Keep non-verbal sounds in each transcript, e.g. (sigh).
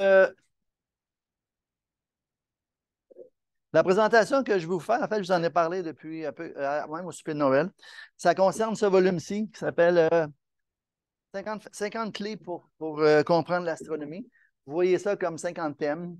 Euh, la présentation que je vais vous faire, en fait, je vous en ai parlé depuis un peu, euh, même au souper Noël. Ça concerne ce volume-ci qui s'appelle 50, euh, clés pour, pour comprendre l'astronomie. Vous voyez ça comme 50 thèmes.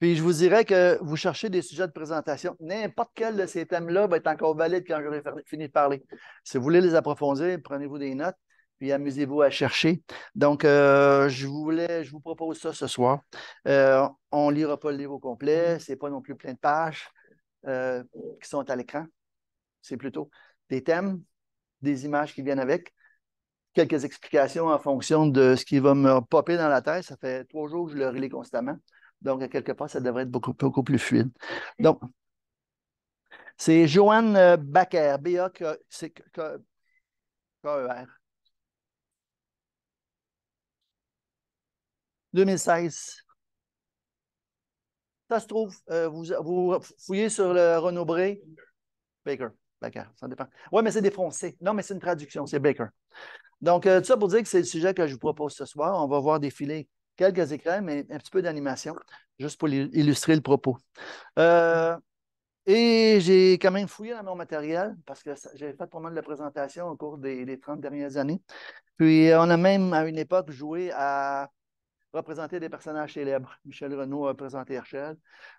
Puis je vous dirais que vous cherchez des sujets de présentation. N'importe quel de ces thèmes-là va être encore valide quand j'aurai fini de parler. Si vous voulez les approfondir, prenez-vous des notes puis amusez-vous à chercher. Donc, euh, je, voulais, je vous propose ça ce soir. Euh, on ne lira pas le livre au complet, ce n'est pas non plus plein de pages euh, qui sont à l'écran. C'est plutôt des thèmes, des images qui viennent avec, quelques explications en fonction de ce qui va me popper dans la tête. Ça fait trois jours que je le relis constamment. Donc, à quelque part, ça devrait être beaucoup, beaucoup plus fluide. Donc, c'est Joanne Baker, B-A-K-E-R. 2016. Ça se trouve, euh, vous, fouillez sur le Renaud Bray. Baker. Baker, ça dépend. Oui, mais c'est des Français. Non, mais c'est une traduction, c'est Baker. Donc, euh, tout ça pour dire que c'est le sujet que je vous propose ce soir. On va voir défiler quelques écrans, mais un petit peu d'animation, juste pour illustrer le propos. Euh, et j'ai quand même fouillé dans mon matériel parce que j'ai fait pas mal de présentations au cours des, des, 30 dernières années. Puis on a même à une époque joué à Représenter des personnages célèbres. Michel Renaud a représenté Herschel.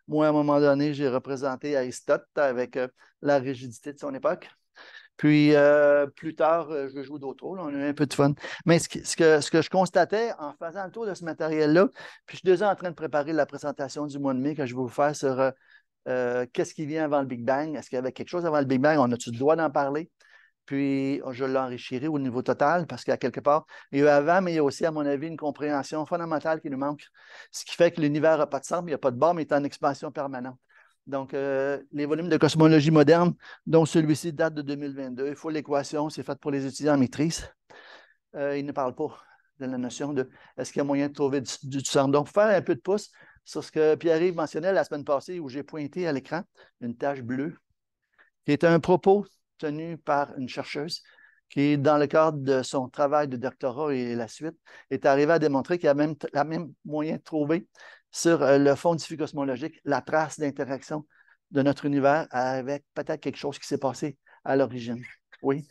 Moi, à un moment donné, j'ai représenté Aristote avec euh, la rigidité de son époque. Puis euh, plus tard, euh, je joue d'autres rôles. On a eu un peu de fun. Mais ce que, ce, que, je constatais en faisant le tour de ce matériel-là, puis je suis déjà en train de préparer la présentation du mois de mai que je vais vous faire sur qu'est-ce qui vient avant le Big Bang. Est-ce qu'il y avait quelque chose avant le Big Bang? On a-tu le droit d'en parler? puis je l'enrichirai au niveau total parce qu'il y a quelque part, il y a avant, mais il y a aussi, à mon avis, une compréhension fondamentale qui nous manque, ce qui fait que l'univers n'a pas de centre, il n'y a pas de bord, mais il est en expansion permanente. Donc, euh, les volumes de cosmologie moderne, dont celui-ci date de 2022, il faut l'équation, c'est fait pour les étudiants en maîtrise. Euh, ils ne parle pas de la notion de est-ce qu'il y a moyen de trouver du, centre. Donc, faire un peu de pouce sur ce que Pierre-Yves mentionnait la semaine passée où j'ai pointé à l'écran une tache bleue qui est un propos tenue par une chercheuse qui, dans le cadre de son travail de doctorat et la suite, est arrivée à démontrer qu'il y a même la même moyen de trouver sur euh, le fond du flux cosmologique la trace d'interaction de notre univers avec peut-être quelque chose qui s'est passé à l'origine. Oui.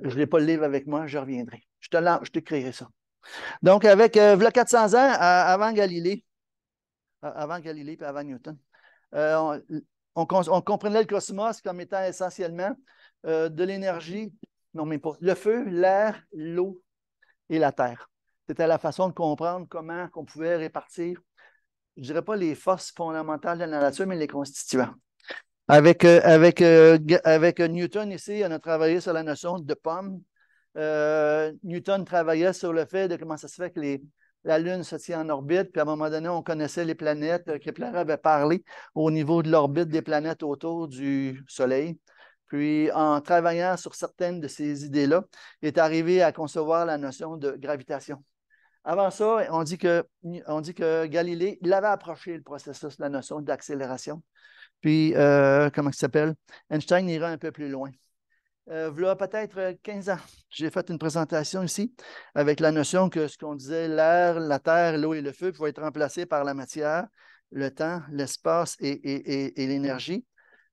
Je n'ai pas le livre avec moi, je reviendrai. Je te lance, ça. Donc, avec euh, 400 ans, avant Galilée, avant Galilée et avant Newton, euh, on, on, comprenait le cosmos comme étant essentiellement euh, de l'énergie, non mais pas, le feu, l'air, l'eau et la terre. C'était la façon de comprendre comment on pouvait répartir, je dirais pas les forces fondamentales de la nature, mais les constituants. Avec, euh, avec, euh, avec Newton ici, on a travaillé sur la notion de pomme. Newton travaillait sur le fait de comment ça se fait que les, la Lune se tient en orbite, puis à un moment donné, on connaissait les planètes. Euh, Kepler avait parlé au niveau de l'orbite des planètes autour du Soleil. Puis, en travaillant sur certaines de ces idées-là, il est arrivé à concevoir la notion de gravitation. Avant ça, on dit que, on dit que Galilée, il avait approché le processus, la notion d'accélération. Puis, euh, comment ça s'appelle? Einstein ira un peu plus loin y euh, voilà peut-être 15 euh, ans, j'ai fait une présentation ici avec la notion que ce qu'on disait, l'air, la terre, l'eau et le feu pouvaient être remplacés par la matière, le temps, l'espace et, l'énergie.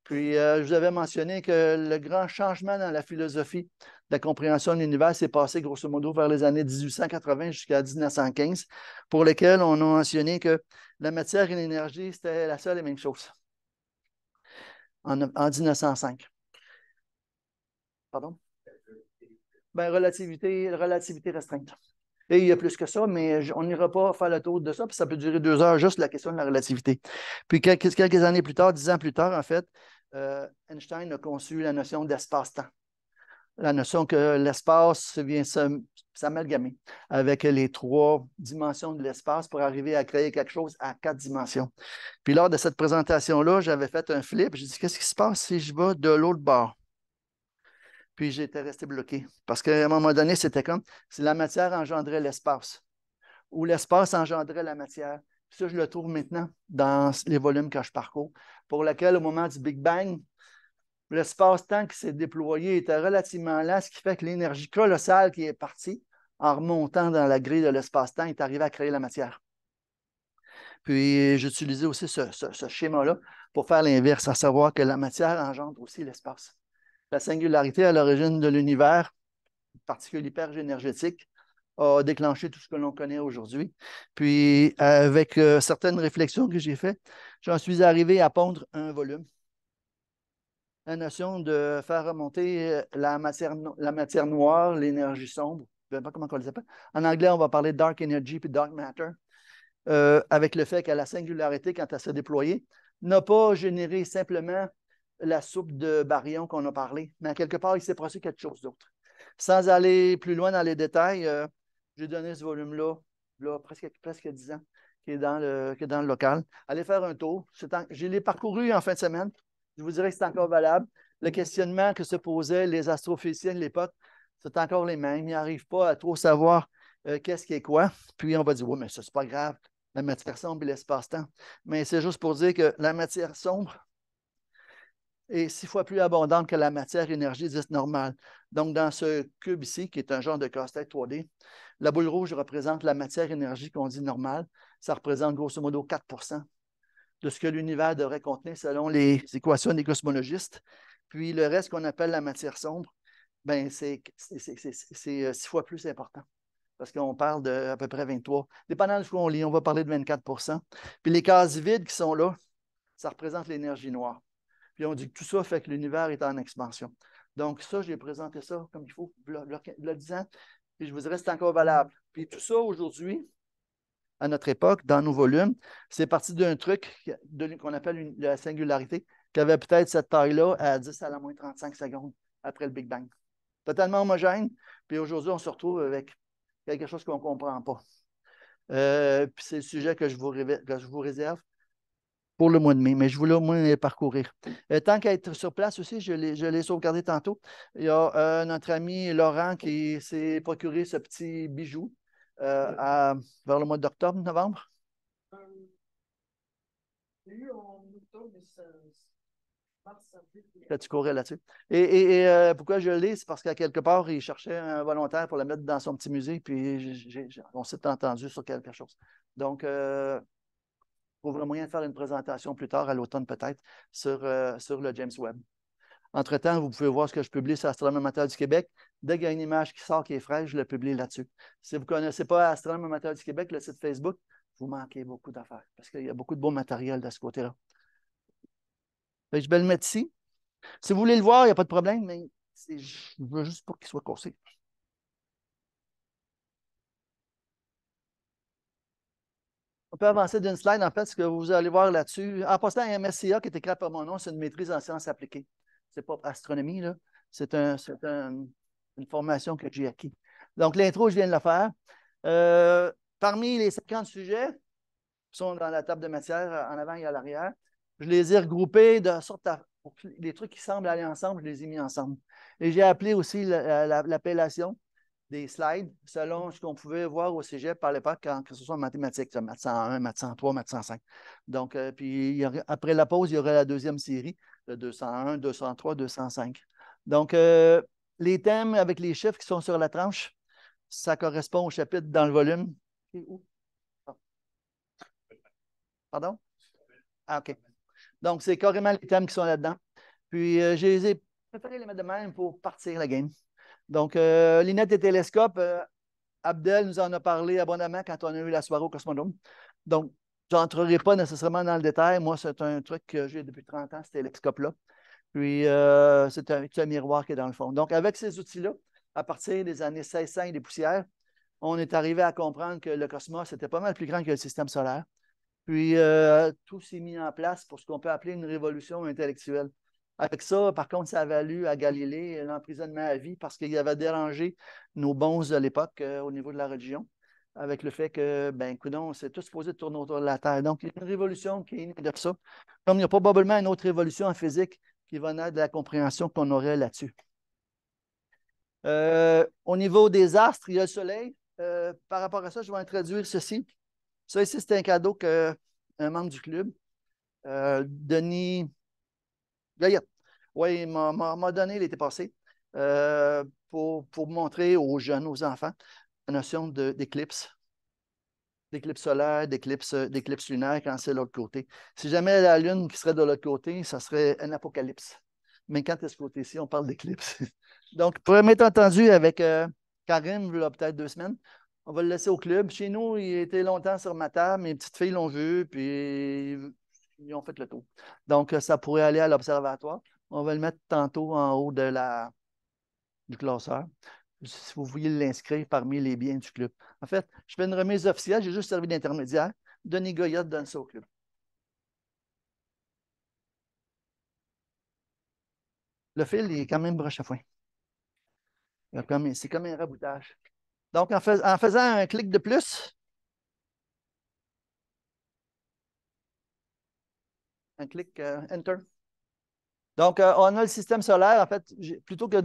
Puis, euh, je vous avais mentionné que le grand changement dans la philosophie de la compréhension de l'univers s'est passé grosso modo vers les années 1880 jusqu'à 1915, pour lesquels on a mentionné que la matière et l'énergie, c'était la seule et même chose en 1905. Pardon? Ben, relativité, relativité restreinte. Et il y a plus que ça, mais on n'ira pas faire le tour de ça, puis ça peut durer deux heures, juste la question de la relativité. Puis quelques, années plus tard, dix ans plus tard, en fait, euh, Einstein a conçu la notion d'espace-temps. La notion que l'espace vient s'amalgamer avec les trois dimensions de l'espace pour arriver à créer quelque chose à quatre dimensions. Puis lors de cette présentation-là, j'avais fait un flip. J'ai dit, qu'est-ce qui se passe si je vais de l'autre bord? Puis j'étais resté bloqué. Parce qu'à un moment donné, c'était comme si la matière engendrait l'espace ou l'espace engendrait la matière. Ça, je le trouve maintenant dans les volumes que je parcours, pour lesquels au moment du Big Bang, l'espace-temps qui s'est déployé était relativement lent, ce qui fait que l'énergie colossale qui est partie en remontant dans la grille de l'espace-temps est arrivée à créer la matière. Puis j'utilisais aussi ce schéma-là pour faire l'inverse, à savoir que la matière engendre aussi l'espace. La singularité à l'origine de l'univers, particulièrement énergétique, a déclenché tout ce que l'on connaît aujourd'hui. Puis, avec euh, certaines réflexions que j'ai faites, j'en suis arrivé à pondre un volume. La notion de faire remonter euh, la matière, noire, l'énergie sombre, je ne sais pas comment on les appelle. En anglais, on va parler dark energy puis dark matter, euh, avec le fait que la singularité, quand elle s'est déployée, n'a pas généré simplement la soupe de baryon qu'on a parlé, mais à quelque part, il s'est passé quelque chose d'autre. Sans aller plus loin dans les détails, euh, j'ai donné ce volume-là, là, presque, presque 10 ans, qui est, dans le, dans le local. Allez faire un tour. je l'ai parcouru en fin de semaine. Je vous dirais que c'est encore valable. Le questionnement que se posaient les astrophysiciens de l'époque, c'est encore les mêmes. Ils n'arrivent pas à trop savoir euh, qu'est-ce qui est quoi. Puis on va dire, oui, mais ça, c'est pas grave, la matière sombre et l'espace-temps. Mais c'est juste pour dire que la matière sombre, est six fois plus abondante que la matière énergie dite normale. Donc, dans ce cube ici, qui est un genre de casse-tête 3D, la boule rouge représente la matière énergie qu'on dit normale. Ça représente grosso modo 4 de ce que l'univers devrait contenir selon les équations des cosmologistes. Puis le reste qu'on appelle la matière sombre, ben c'est euh, six fois plus important parce qu'on parle de à peu près 23. Dépendant de ce qu'on lit, on va parler de 24 Puis les cases vides qui sont là, ça représente l'énergie noire. Puis on dit que tout ça fait que l'univers est en expansion. Donc, ça, j'ai présenté ça comme il faut, le disant, puis je vous dirais, c'est encore valable. Puis tout ça, aujourd'hui, à notre époque, dans nos volumes, c'est parti d'un truc qu'on appelle la singularité, qui avait peut-être cette taille-là à 10 à la moins 35 secondes après le Big Bang. Totalement homogène. Puis aujourd'hui, on se retrouve avec quelque chose qu'on ne comprend pas. Euh, puis c'est le sujet que je vous réserve pour le mois de mai, mais je voulais au moins les euh, parcourir. Euh, tant qu'à être sur place aussi, je l'ai sauvegardé tantôt. Il y a euh, notre ami Laurent qui s'est procuré ce petit bijou vers le mois d'octobre, novembre. Là, tu courais là-dessus. Et, pourquoi je l'ai, c'est parce qu'à quelque part, il cherchait un volontaire pour le mettre dans son petit musée, puis on s'est entendu sur quelque chose. Donc, euh, trouverai moyen de faire une présentation plus tard, à l'automne peut-être, sur, euh, sur le James Webb. Entre-temps, vous pouvez voir ce que je publie sur Astronome Amateur du Québec. Dès qu'il y a une image qui sort qui est fraîche, je la publie là-dessus. Si vous ne connaissez pas Astronome Amateur du Québec, le site Facebook, vous manquez beaucoup d'affaires parce qu'il y a beaucoup de beau matériel de ce côté-là. Je vais le mettre ici. Si vous voulez le voir, il n'y a pas de problème, mais je veux juste pour qu'il soit coursé. On peut avancer d'une slide, en fait, ce que vous allez voir là-dessus. En passant MSCA, qui est écrit par mon nom, c'est une maîtrise en sciences appliquées. Ce n'est pas astronomie, là. C'est une formation que j'ai acquise. Donc, l'intro, je viens de la faire. Euh, parmi les 50 sujets qui sont dans la table de matière en avant et à l'arrière, je les ai regroupés de sorte à les trucs qui semblent aller ensemble, je les ai mis ensemble. Et j'ai appelé aussi l'appellation des slides selon ce qu'on pouvait voir au cégep par l'époque, que ce soit en mathématiques, maths 101, maths 103, maths 105. Donc, euh, puis après la pause, il y aurait la deuxième série, le 201, 203, 205. Donc, euh, les thèmes avec les chiffres qui sont sur la tranche, ça correspond au chapitre dans le volume. Ah. Pardon? Ah, OK. Donc, c'est carrément les thèmes qui sont là-dedans. Puis, euh, j'ai préféré les mettre de même pour partir la game. Donc, euh, lunettes et télescopes, euh, Abdel nous en a parlé abondamment quand on a eu la soirée au Cosmodrome. Donc, je n'entrerai pas nécessairement dans le détail. Moi, c'est un truc que j'ai depuis 30 ans, ce télescope-là. Puis, euh, c'est un, miroir qui est dans le fond. Donc, avec ces outils-là, à partir des années 1600 et des poussières, on est arrivé à comprendre que le cosmos était pas mal plus grand que le système solaire. Puis, euh, tout s'est mis en place pour ce qu'on peut appeler une révolution intellectuelle. Avec ça, par contre, ça a valu à Galilée euh, l'emprisonnement à vie parce qu'il avait dérangé nos bons de l'époque euh, au niveau de la religion, avec le fait que, ben, coudon, c'est tout supposé tourner autour de la Terre. Donc, il y a une révolution qui est née de ça. Comme il y a probablement une autre révolution en physique qui va naître de la compréhension qu'on aurait là-dessus. Euh, au niveau des astres, il y a le Soleil. par rapport à ça, je vais introduire ceci. Ça, ici, c'est un cadeau qu'un membre du club, Denis Gaillette. Oui, il m'a donné l'été passé euh, pour, montrer aux jeunes, aux enfants, la notion d'éclipse. D'éclipse solaire, d'éclipse lunaire quand c'est de l'autre côté. Si jamais la Lune qui serait de l'autre côté, ça serait un apocalypse. Mais quand est ce côté-ci, on parle d'éclipse. (laughs) Donc, pour m'être entendu avec euh, Karim, il y a peut-être deux semaines, on va le laisser au club. Chez nous, il était longtemps sur ma table. Mes petites filles l'ont vu, puis ils ont fait le tour. Donc, euh, ça pourrait aller à l'observatoire. On va le mettre tantôt en haut de la, du classeur. Si vous voulez l'inscrire parmi les biens du club. En fait, je fais une remise officielle, j'ai juste servi d'intermédiaire. Denis Goyotte donne ça au club. Le fil est quand même broche à foin. C'est comme, un raboutage. Donc, en faisant un clic de plus, un clic euh, Enter. Donc, euh, on a le système solaire. En fait, plutôt que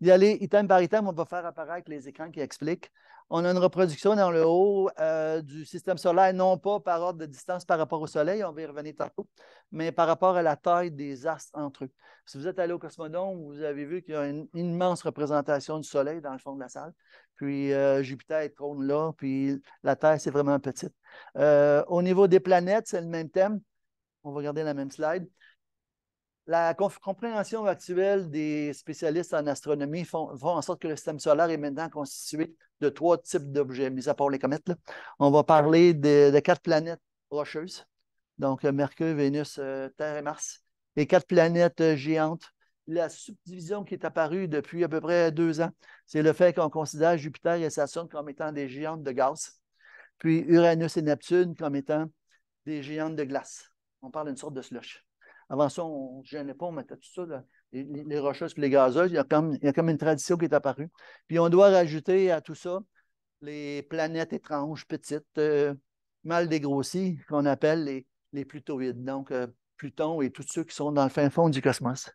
d'y aller item par item, on va faire apparaître les écrans qui expliquent. On a une reproduction dans le haut euh, du système solaire, non pas par ordre de distance par rapport au Soleil, on va y revenir tantôt, mais par rapport à la taille des astres entre eux. Si vous êtes allé au Cosmodome, vous avez vu qu'il y a une immense représentation du Soleil dans le fond de la salle. Puis Jupiter est trône là, puis la Terre, c'est vraiment petite. au niveau des planètes, c'est le même thème. On va regarder la même slide. La compréhension actuelle des spécialistes en astronomie font, en sorte que le système solaire est maintenant constitué de trois types d'objets, mis à part les comètes. On va parler de, quatre planètes rocheuses, donc euh, Mercure, Vénus, euh, Terre et Mars, et quatre planètes euh, géantes. La subdivision qui est apparue depuis à peu près deux ans, c'est le fait qu'on considère Jupiter et Saturne comme étant des géantes de gaz, puis Uranus et Neptune comme étant des géantes de glace on parle d'une sorte de slush. Avant ça, on ne gênait pas, on mettait tout ça, les, rocheuses et les gazeuses. Il y, a comme, il y a comme une tradition qui est apparue. Puis on doit rajouter à tout ça les planètes étranges, petites, euh, mal dégrossies, qu'on appelle les, les plutoïdes. Donc, euh, Pluton et tous ceux qui sont dans le fin fond du cosmos.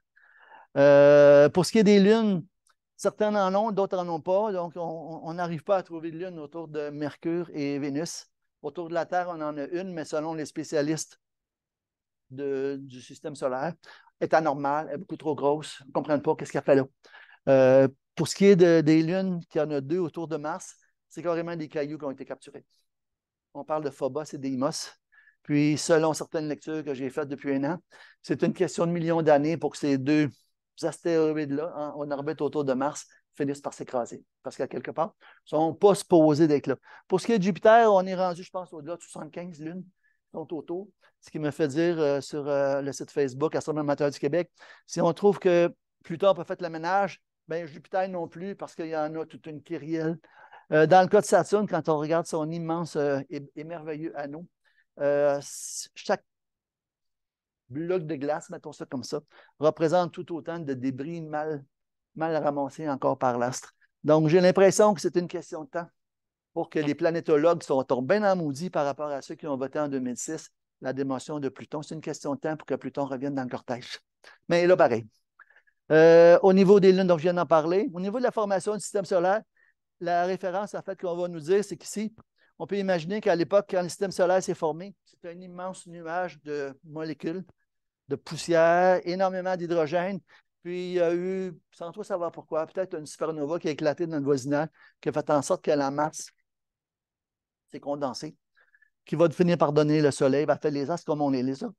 Euh, pour ce qui est des lunes, certains en ont, d'autres en ont pas. Donc, on n'arrive pas à trouver de lune autour de Mercure et Vénus. Autour de la Terre, on en a une, mais selon les spécialistes, du système solaire est anormale, elle est beaucoup trop grosse, on ne comprend pas qu'est-ce a fait là. Euh, pour ce qui est des lunes, qu'il y en a deux autour de Mars, c'est carrément des cailloux qui ont été capturés. On parle de Phobos et d'Eimos. Puis, selon certaines lectures que j'ai faites depuis un an, c'est une question de millions d'années pour que ces deux astéroïdes-là, hein, en orbite autour de Mars, finissent par s'écraser. Parce qu'à quelque part, ils ne sont pas supposés d'être là. Pour ce qui est de Jupiter, on est rendu, je pense, au-delà de 75 lunes. Ton Toto, Ce qui me fait dire euh, sur euh, le site Facebook Astronomie amateur du Québec, si on trouve que Pluton n'a pas fait le ménage, ben, Jupiter non plus, parce qu'il y en a toute une querelle. Euh, dans le cas de Saturne, quand on regarde son immense et, merveilleux anneau, chaque bloc de glace, mettons ça comme ça, représente tout autant de débris mal, mal ramassés encore par l'astre. Donc, j'ai l'impression que c'est une question de temps pour que les planétologues sont bien en maudit par rapport à ceux qui ont voté en 2006 la démotion de Pluton. C'est une question de temps pour que Pluton revienne dans le cortège. Mais là, pareil. Euh, au niveau des lunes, dont je viens d'en parler. Au niveau de la formation du système solaire, la référence en fait qu'on va nous dire, c'est qu'ici, on peut imaginer qu'à l'époque, quand le système solaire s'est formé, c'était un immense nuage de molécules, de poussière, énormément d'hydrogène. Puis il y a eu, sans trop savoir pourquoi, peut-être une supernova qui a éclaté dans le voisinage, qui a fait en sorte que la masse c'est condensé, qui va finir par donner le soleil, va ben, faire les as comme on les les a.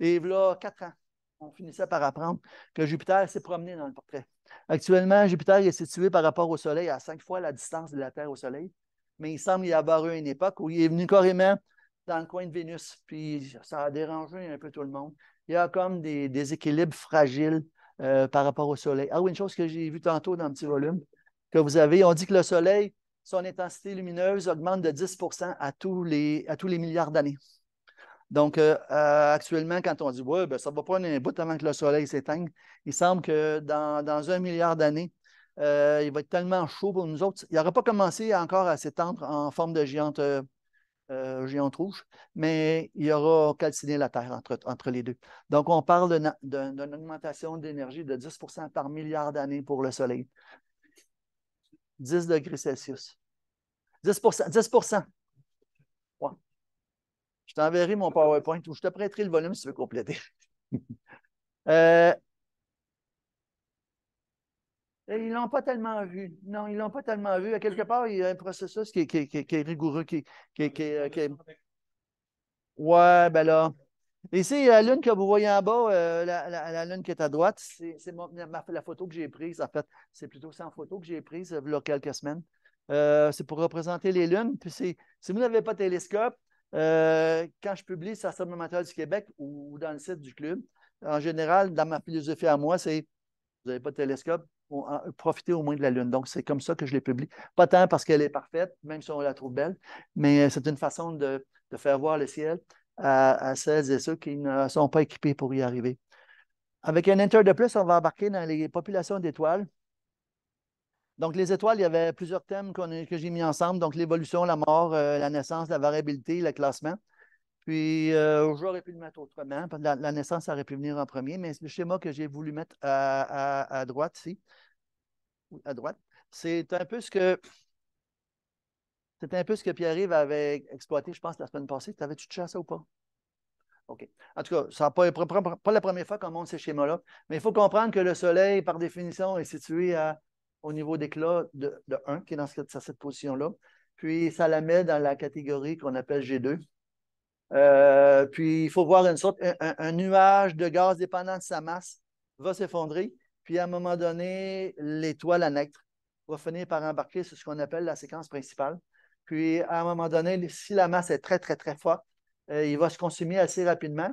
Et voilà, quatre ans, on finissait par apprendre que Jupiter s'est promené dans le portrait. Actuellement, Jupiter est situé par rapport au Soleil à cinq fois la distance de la Terre au Soleil, mais il semble y avoir eu une époque où il est venu carrément dans le coin de Vénus, puis ça a dérangé un peu tout le monde. Il y a comme des, équilibres fragiles euh, par rapport au Soleil. Ah oui, une chose que j'ai vue tantôt dans le petit volume que vous avez, on dit que le Soleil son intensité lumineuse augmente de 10 à tous les, à tous les milliards d'années. Donc, euh, euh, actuellement, quand on dit ouais, ben, ça va prendre un bout avant que le soleil s'éteigne, il semble que dans, un milliard d'années, euh, il va être tellement chaud pour nous autres. Il n'aura pas commencé encore à s'étendre en forme de géante, rouge, mais il y aura calciné la Terre entre, entre les deux. Donc, on parle d'une augmentation d'énergie de 10 par milliard d'années pour le soleil. 10 degrés Celsius. 10 10 Je t'enverrai mon PowerPoint ou je te prêterai le volume si tu veux compléter. (laughs) Euh, ils ne l'ont pas tellement vu. Non, ils ne l'ont pas tellement vu. À quelque part, il y a un processus qui est, qui rigoureux, qui, euh, Ouais, ben là. Ici, la euh, lune que vous voyez en bas, la, lune qui est à droite, c'est la photo que j'ai prise. En fait, c'est plutôt sans photo que j'ai prise il y a quelques semaines. Euh, c'est pour représenter les lunes. Puis si vous n'avez pas de télescope, euh, quand je publie sur l'Astronomie du Québec ou, dans le site du club, en général, dans ma philosophie à moi, c'est vous n'avez pas de télescope, profitez au moins de la Lune. Donc, c'est comme ça que je les publie. Pas tant parce qu'elle est parfaite, même si on la trouve belle, mais euh, c'est une façon de, faire voir le ciel à, à, celles et ceux qui ne sont pas équipés pour y arriver. Avec un inter de plus, on va embarquer dans les populations d'étoiles. Donc, les étoiles, il y avait plusieurs thèmes que j'ai mis ensemble. Donc, l'évolution, la mort, euh, la naissance, la variabilité, le classement. Puis, euh, j'aurais pu le mettre autrement. La, naissance aurait pu venir en premier, mais le schéma que j'ai voulu mettre à, droite, ici, à droite, c'est un peu ce que. C'est un peu ce que Pierre-Yves avait exploité, je pense, la semaine passée. T'avais-tu touché ça ou pas? OK. En tout cas, ça n'a pas, la première fois qu'on montre ces schémas-là, mais il faut comprendre que le Soleil, par définition, est situé à au niveau des de, 1, qui est dans cette, position-là. Puis ça la met dans la catégorie qu'on appelle G2. Euh, puis il faut voir une sorte, un, nuage de gaz dépendant de sa masse va s'effondrer. Puis à un moment donné, l'étoile nectre va finir par embarquer sur ce qu'on appelle la séquence principale. Puis à un moment donné, si la masse est très, très, très forte, euh, il va se consumer assez rapidement.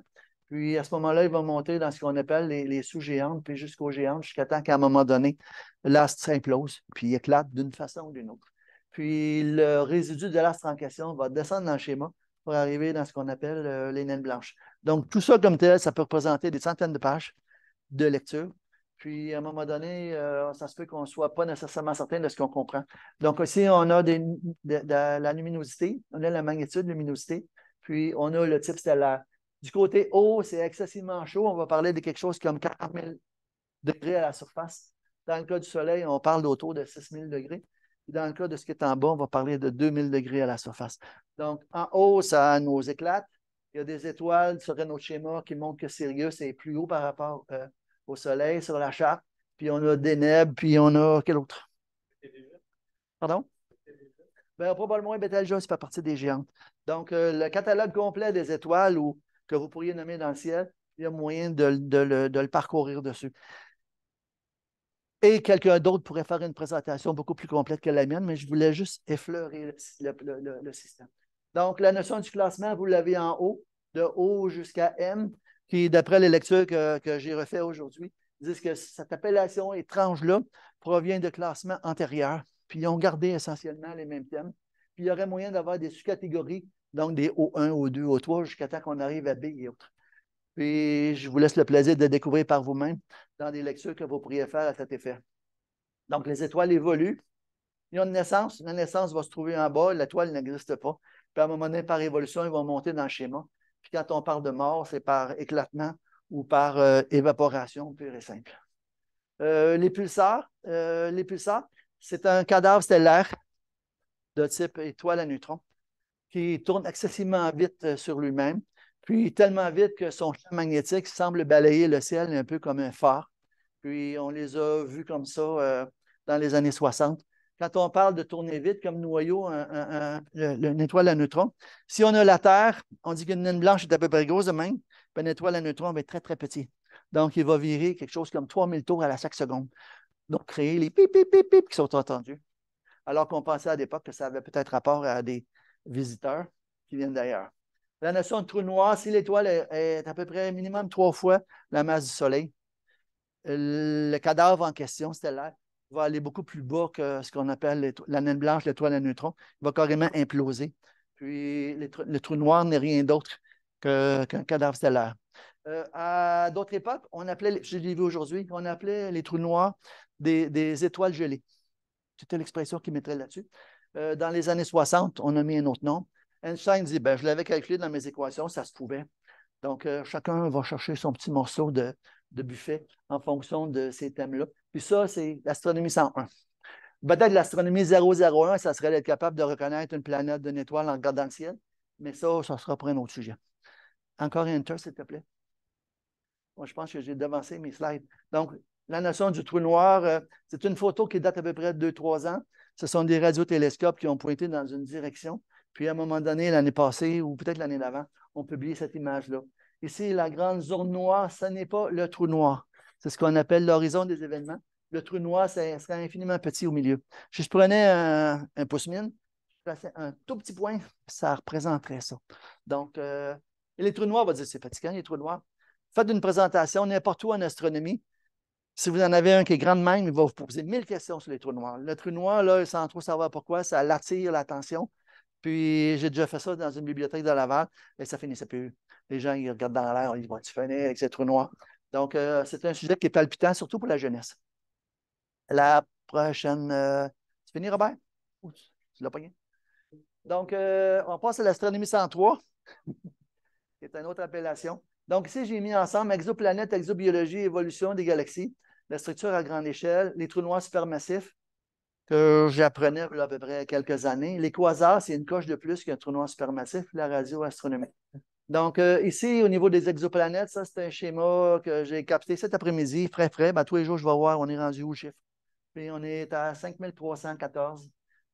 Puis à ce moment-là, il va monter dans ce qu'on appelle les, sous-géantes, puis jusqu'aux géantes, jusqu'à temps qu'à un moment donné, l'astre s'implose, puis éclate d'une façon ou d'une autre. Puis le résidu de l'astre en question va descendre dans le schéma pour arriver dans ce qu'on appelle euh, les naines blanches. Donc, tout ça comme tel, ça peut représenter des centaines de pages de lecture. Puis, à un moment donné, euh, ça se peut qu'on ne soit pas nécessairement certain de ce qu'on comprend. Donc, aussi, on a la luminosité, on a la magnitude, de luminosité, puis on a le type stellaire. Du côté haut, c'est excessivement chaud. On va parler de quelque chose comme 40 degrés à la surface. Dans le cas du soleil, on parle d'autour de 6 000 degrés. Dans le cas de ce qui est en bas, on va parler de 2000 degrés à la surface. Donc, en haut, ça nous éclate. Il y a des étoiles sur notre schéma qui montrent que Sirius est plus haut par rapport euh, au Soleil sur la charte. Puis on a Deneb, puis on a quel autre? Pardon? Ben, probablement, Betelgeuse fait partie des géantes. Donc, euh, le catalogue complet des étoiles ou que vous pourriez nommer dans le ciel, il y a moyen de, le, parcourir dessus. Et quelqu'un d'autre pourrait faire une présentation beaucoup plus complète que la mienne, mais je voulais juste effleurer le, système. Donc, la notion du classement, vous l'avez en haut, de O jusqu'à M, qui, d'après les lectures que, j'ai refaites aujourd'hui, disent que cette appellation étrange-là provient de classements antérieurs, puis ils ont gardé essentiellement les mêmes thèmes. Puis il y aurait moyen d'avoir des sous-catégories donc, des O1, O2, O3, jusqu'à temps qu'on arrive à B et autres. Puis, je vous laisse le plaisir de découvrir par vous-même dans des lectures que vous pourriez faire à cet effet. Donc, les étoiles évoluent. Ils ont une naissance. La naissance va se trouver en bas. L'étoile n'existe pas. Puis, à un moment donné, par évolution, ils vont monter dans le schéma. Puis, quand on parle de mort, c'est par éclatement ou par euh, évaporation pure et simple. Euh, les pulsars, euh, les pulsars, c'est un cadavre stellaire de type étoile à neutrons qui tourne excessivement vite euh, sur lui-même, puis tellement vite que son champ magnétique semble balayer le ciel un peu comme un phare. Puis on les a vus comme ça euh, dans les années 60. Quand on parle de tourner vite comme noyau, une étoile à neutrons, si on a la Terre, on dit qu'une naine blanche est à peu près grosse de même, puis une étoile à neutrons va ben, être très, très petite. Donc, il va virer quelque chose comme 3000 tours à la chaque seconde. Donc, créer les pip, pip, pip, pip qui sont entendus. Alors qu'on pensait à l'époque que ça avait peut-être rapport à des, visiteurs qui viennent d'ailleurs. La notion de trou noir, si l'étoile est à peu près minimum trois fois la masse du Soleil, le cadavre en question stellaire va aller beaucoup plus bas que ce qu'on appelle la naine blanche, l'étoile à neutrons. Il va carrément imploser. Puis le, trou, noir n'est rien d'autre qu'un cadavre stellaire. Euh, à d'autres époques, on appelait, je l'ai vu aujourd'hui, on appelait les trous noirs des, étoiles gelées. C'était l'expression qu'ils mettrait là-dessus. Euh, dans les années 60, on a mis un autre nom. Einstein dit, ben, je l'avais calculé dans mes équations, ça se trouvait. » Donc, euh, chacun va chercher son petit morceau de, buffet en fonction de ces thèmes-là. Puis ça, c'est l'astronomie 101. Peut-être l'astronomie 001, ça serait d'être capable de reconnaître une planète d'une étoile en regardant le ciel, mais ça, ça sera pour un autre sujet. Encore Inter s'il te plaît. Moi, je pense que j'ai devancé mes slides. Donc, la notion du trou noir, euh, c'est une photo qui date à peu près de 2-3 ans. Ce sont des radiotélescopes qui ont pointé dans une direction. Puis à un moment donné, l'année passée ou peut-être l'année d'avant, on publie cette image-là. Ici, la grande zone noire, ce n'est pas le trou noir. C'est ce qu'on appelle l'horizon des événements. Le trou noir, ça serait infiniment petit au milieu. Si je prenais un, pouce mine, je plaçais un tout petit point, ça représenterait ça. Donc, euh, les trous noirs, on va dire, c'est fatigant, les trous noirs. Faites une présentation n'importe où en astronomie, si vous en avez un qui est grand de même, il va vous poser mille questions sur les trous noirs. Le trou noir, là, sans trop savoir pourquoi, ça l'attire l'attention. Puis j'ai déjà fait ça dans une bibliothèque de Laval, et ça finissait plus. Les gens, ils regardent dans l'air, ils vont tu finis avec ces trous noirs. Donc, euh, c'est un sujet qui est palpitant, surtout pour la jeunesse. La prochaine. C'est euh, fini, Robert? tu l'as Donc, euh, on passe à l'astronomie 103, (laughs) qui est une autre appellation. Donc, ici, j'ai mis ensemble exoplanète, exobiologie, évolution des galaxies la structure à grande échelle, les trous noirs supermassifs, que j'apprenais à peu près quelques années. Les quasars, c'est une coche de plus qu'un trou noir supermassif, la radioastronomie. Donc, euh, ici, au niveau des exoplanètes, ça, c'est un schéma que j'ai capté cet après-midi, frais, frais. Ben, tous les jours, je vais voir, on est rendu au chiffre. Puis, on est à 5314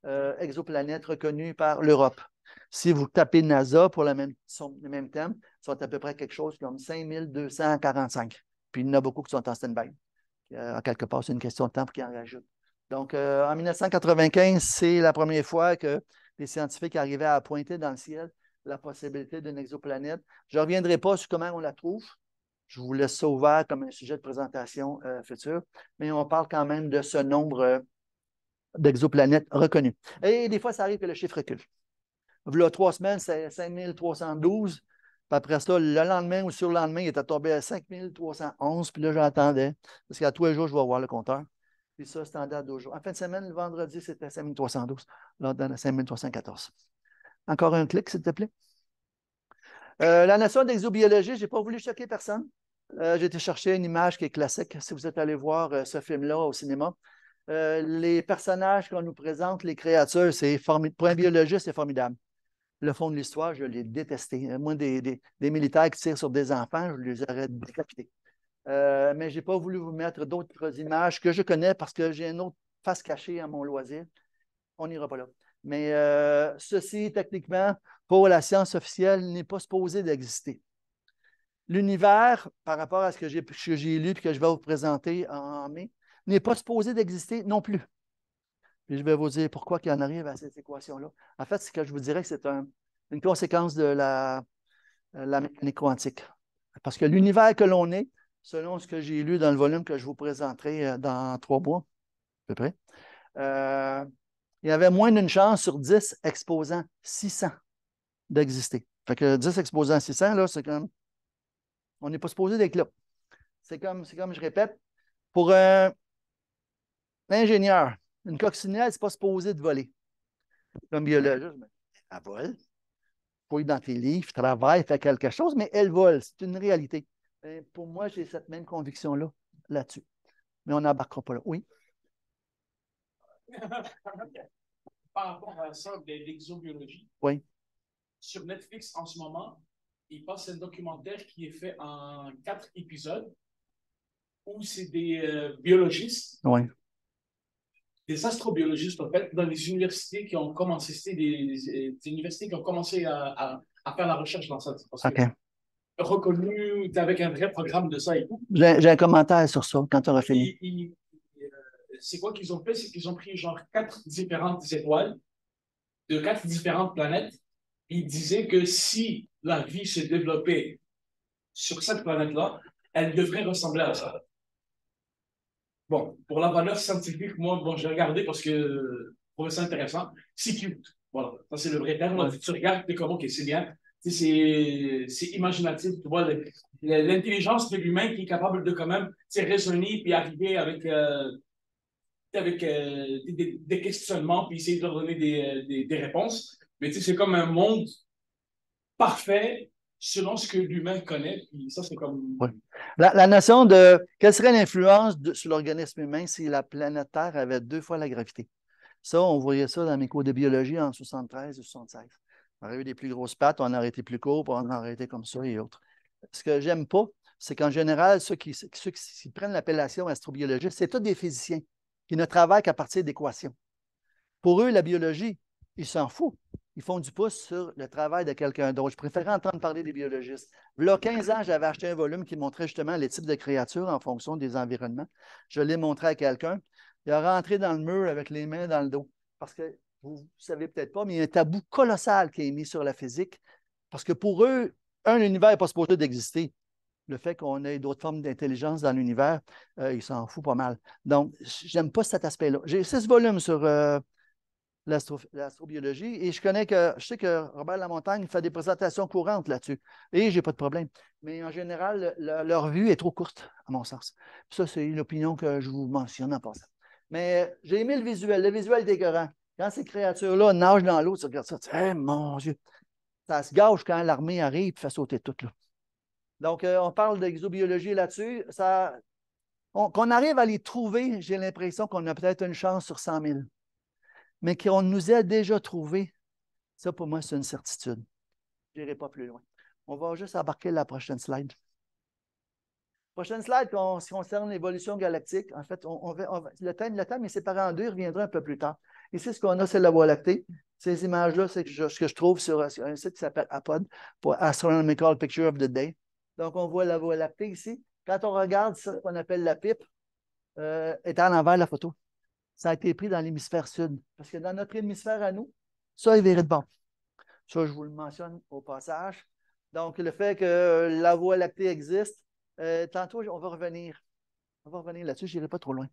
euh, exoplanètes reconnues par l'Europe. Si vous tapez NASA pour le même, le même thème, sont à peu près quelque chose comme 5245. Puis, il y en a beaucoup qui sont en stand-by. Euh, en quelque part, c'est une question de temps pour en rajoute. Donc, euh, en 1995, c'est la première fois que les scientifiques arrivaient à pointer dans le ciel la possibilité d'une exoplanète. Je ne reviendrai pas sur comment on la trouve. Je vous laisse ça ouvert comme un sujet de présentation euh, future. Mais on parle quand même de ce nombre euh, d'exoplanètes reconnues. Et des fois, ça arrive que le chiffre recule. Voilà trois semaines, c'est 5312 après ça, le lendemain ou sur le lendemain, il était tombé à 5311. Puis là, j'attendais. Parce qu'à tous les jours, je vais voir le compteur. Puis ça, c'est en date jours. En fin de semaine, le vendredi, c'était 5312. Là, dans 5314. Encore un clic, s'il te plaît. Euh, la nation d'exobiologie, je n'ai pas voulu choquer personne. Euh, j'ai été chercher une image qui est classique. Si vous êtes allé voir euh, ce film-là au cinéma, les personnages qu'on nous présente, les créatures, c'est formidable. Pour un biologiste, c'est formidable le fond de l'histoire, je l'ai détesté. Moi, des, militaires qui tirent sur des enfants, je les aurais décapités. Euh, mais je n'ai pas voulu vous mettre d'autres images que je connais parce que j'ai une autre face cachée à mon loisir. On n'ira pas là. Mais euh, ceci, techniquement, pour la science officielle, n'est pas supposé d'exister. L'univers, par rapport à ce que j'ai lu et que je vais vous présenter en mai, n'est pas supposé d'exister non plus je vais vous dire pourquoi il en arrive à cette équation-là. En fait, ce que je vous dirais, c'est une conséquence de euh, la, mécanique quantique. Parce que l'univers que l'on est, selon ce que j'ai lu dans le volume que je vous présenterai euh, dans trois mois, à peu près, euh, il y avait moins d'une chance sur 10 exposants 600 d'exister. Fait que 10 exposants 600, là, c'est comme. On n'est pas supposé d'être là. C'est comme, comme je répète, pour un ingénieur une coccinelle, n'est pas supposé de voler. Comme biologiste, elle vole. Fouille dans tes livres, travaille, fait quelque chose, mais elle vole. C'est une réalité. pour moi, j'ai cette même conviction-là, là-dessus. Mais on n'embarquera pas là. Oui? (laughs) Par rapport à ça, de ben, l'exobiologie. Sur Netflix, en ce moment, il passe un documentaire qui est fait en quatre épisodes où c'est des euh, biologistes oui des astrobiologistes, en fait, dans les universités qui ont commencé, des, des, universités qui ont commencé à, faire la recherche dans ça. OK. Reconnu, avec un vrai programme de ça et tout. J'ai un commentaire sur ça quand tu auras fini. Euh, c'est quoi qu'ils ont fait? C'est qu'ils ont pris genre quatre différentes étoiles de quatre différentes planètes. Ils disaient que si la vie se développait sur cette planète-là, elle devrait ressembler à ça. Bon, pour la valeur scientifique, moi, bon, j'ai regardé parce que trouve ça intéressant. C'est cute. Voilà, ça c'est le vrai terme. Tu regardes, tu es comme, OK, c'est bien. C'est imaginatif, tu vois, l'intelligence de l'humain qui est capable de quand même raisonner puis arriver avec, euh, avec euh, des, questionnements puis essayer de leur donner des, euh, des, Mais réponses. Mais c'est comme un monde parfait selon ce que l'humain connaît. ça, c'est comme. La, notion de. Quelle serait l'influence sur l'organisme humain si la planète Terre avait deux fois la gravité? Ça, on voyait ça dans mes cours de biologie en 73 ou 76. On aurait eu des plus grosses pattes, on aurait été plus court, on aurait été comme ça et autres. Ce que j'aime pas, c'est qu'en général, ceux qui, ceux qui prennent l'appellation astrobiologiste, c'est tous des physiciens qui ne travaillent qu'à partir d'équations. Pour eux, la biologie, ils s'en foutent ils font du pouce sur le travail de quelqu'un d'autre. Je préférais entendre parler des biologistes. Là, 15 ans, j'avais acheté un volume qui montrait justement les types de créatures en fonction des environnements. Je l'ai montré à quelqu'un. Il a rentré dans le mur avec les mains dans le dos. Parce que vous ne savez peut-être pas, mais il y a un tabou colossal qui est mis sur la physique. Parce que pour eux, un univers n'est pas supposé d'exister. Le fait qu'on ait d'autres formes d'intelligence dans l'univers, euh, ils s'en foutent pas mal. Donc, j'aime pas cet aspect-là. J'ai six volumes sur euh, l'astrobiologie. Et je connais que, je sais que Robert Lamontagne fait des présentations courantes là-dessus. Et j'ai pas de problème. Mais en général, leur vue est trop courte, à mon sens. ça, c'est une opinion que je vous mentionne en passant. Mais j'ai aimé le visuel. Le visuel est dégueulasse. Quand ces créatures-là nagent dans l'eau, tu regardes ça, tu eh, mon Dieu, ça se gâche quand l'armée arrive et fait sauter tout. Là. Donc, euh, on parle d'exobiologie là-dessus. qu'on arrive à les trouver, j'ai l'impression qu'on a peut-être une chance sur 100 000 mais qu'on nous a déjà trouvé, ça pour moi, c'est une certitude. Je n'irai pas plus loin. On va juste embarquer la prochaine slide. Prochaine slide qui concerne l'évolution galactique. En fait, on, le, thème, le thème est séparé en deux, il reviendra un peu plus tard. Ici, ce qu'on a, c'est la Voie lactée. Ces images-là, c'est ce que je trouve sur, un site qui s'appelle APOD, pour Astronomical Picture of the Day. Donc, on voit la Voie lactée ici. Quand on regarde ce qu'on appelle la pipe, euh, est à l'envers la photo ça a été pris dans l'hémisphère sud. Parce que dans notre hémisphère à nous, ça est véritablement. de bon. Ça, je vous le mentionne au passage. Donc, le fait que la voie lactée existe, euh, tantôt, on va revenir. On va revenir là-dessus, je n'irai pas trop loin.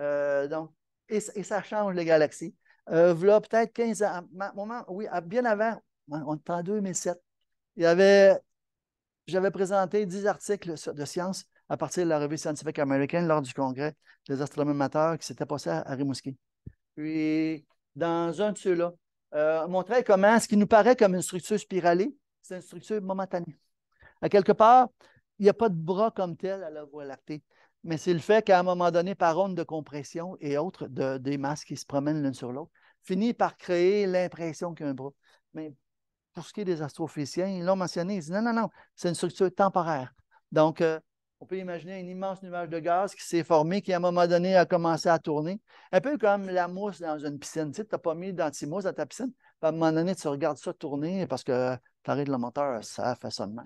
Euh, donc, et, ça change les galaxies. Euh, voilà, peut-être 15 ans, moment, oui, à, ah, bien avant, en 2007, il y avait, j'avais présenté 10 articles de science à partir de la revue Scientific American lors du congrès des astronomes amateurs qui s'était passé à, Rimouski. Puis, dans un de ceux-là, euh, montrait comment ce qui nous paraît comme une structure spiralée, c'est une structure momentanée. À quelque part, il n'y a pas de bras comme tel à la Voie lactée, mais c'est le fait qu'à un moment donné, par ondes de compression et autres, des masses qui se promènent l'une sur l'autre, finit par créer l'impression qu'il y a un bras. Mais pour ce qui est des astrophysiciens, ils l'ont mentionné, ils disent non, non, non, c'est une structure temporaire. Donc, euh, on peut imaginer un immense nuage de gaz qui s'est formé, qui à un moment donné a commencé à tourner. Un peu comme la mousse dans une piscine. Tu sais, n'as pas mis d'antimousse dans ta piscine. à un moment donné, tu regardes ça tourner parce que arrêtes le moteur, ça fait seulement.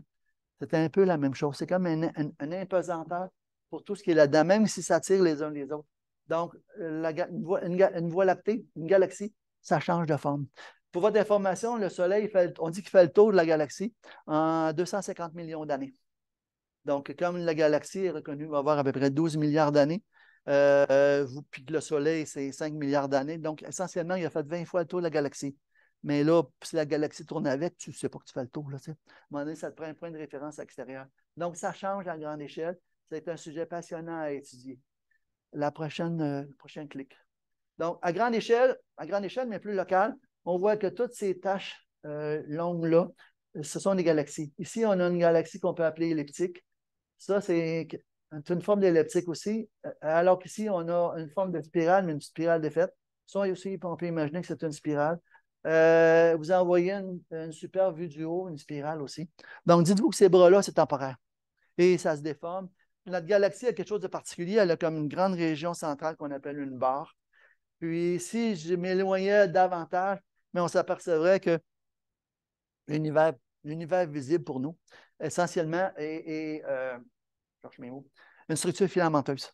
C'est un peu la même chose. C'est comme un, impesanteur pour tout ce qui est là-dedans, même si ça tire les uns les autres. Donc, une, voie, une, lactée, une galaxie, ça change de forme. Pour votre information, le Soleil, fait, on dit qu'il fait le tour de la galaxie en 250 millions d'années. Donc, comme la galaxie est reconnue, va avoir à peu près 12 milliards d'années, euh, puis que le Soleil, c'est 5 milliards d'années. Donc, essentiellement, il a fait 20 fois le tour de la galaxie. Mais là, si la galaxie tourne avec, tu ne sais pas que tu fais le tour. à un moment donné, ça te prend un point de référence extérieur. Donc, ça change à grande échelle. C'est un sujet passionnant à étudier. La prochaine, euh, le prochain clic. Donc, à grande échelle, à grande échelle, mais plus locale, on voit que toutes ces tâches euh, longues-là, ce sont des galaxies. Ici, on a une galaxie qu'on peut appeler elliptique. Ça, c'est une forme d'elliptique aussi. Euh, alors qu'ici, on a une forme de spirale, mais une spirale défaite. Soit aussi, on peut imaginer que c'est une spirale. Euh, vous envoyez une, une, super vue du haut, une spirale aussi. Donc, dites-vous que ces bras-là, c'est temporaire. Et ça se déforme. Notre galaxie a quelque chose de particulier. Elle a comme une grande région centrale qu'on appelle une barre. Puis, si je m'éloignais davantage, mais on s'apercevrait que l'univers, l'univers visible pour nous, essentiellement euh, est, une structure filamenteuse.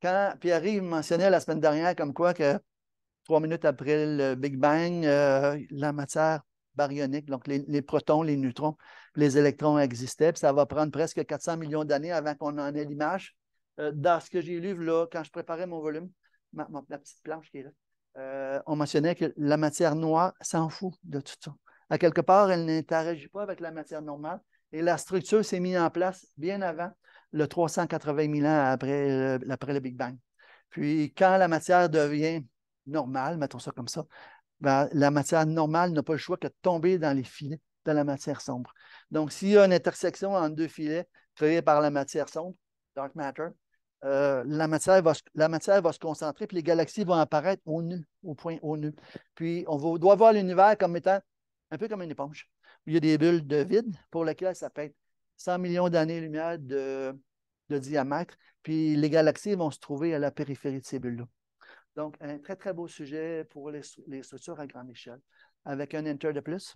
Quand Pierre-Yves mentionnait la semaine dernière comme quoi que trois minutes après le Big Bang, euh, la matière baryonique, donc les, protons, les neutrons, les électrons existaient, puis ça va prendre presque 400 millions d'années avant qu'on en ait l'image. Euh, dans ce que j'ai lu, là, quand je préparais mon volume, ma, la petite planche qui est là, on mentionnait que la matière noire s'en fout de tout ça. À quelque part, elle n'interagit pas avec la matière normale. Et la structure s'est mise en place bien avant le 380 000 ans euh, après le, Big Bang. Puis quand la matière devient normale, mettons ça comme ça, ben, la matière normale n'a pas le choix que de tomber dans les filets de la matière sombre. Donc, s'il y a une intersection entre deux filets créés par la matière sombre, dark matter, euh, la, matière va, se concentrer, puis les galaxies vont apparaître au nu, au point au nu. Puis on doit voir l'univers comme étant un peu comme une éponge il y a des bulles de vide pour lesquelles ça peut être 100 millions d'années-lumière de, diamètre, puis les galaxies vont se trouver à la périphérie de ces bulles-là. Donc, un très, très beau sujet pour les, structures à grande échelle, avec un enter de plus.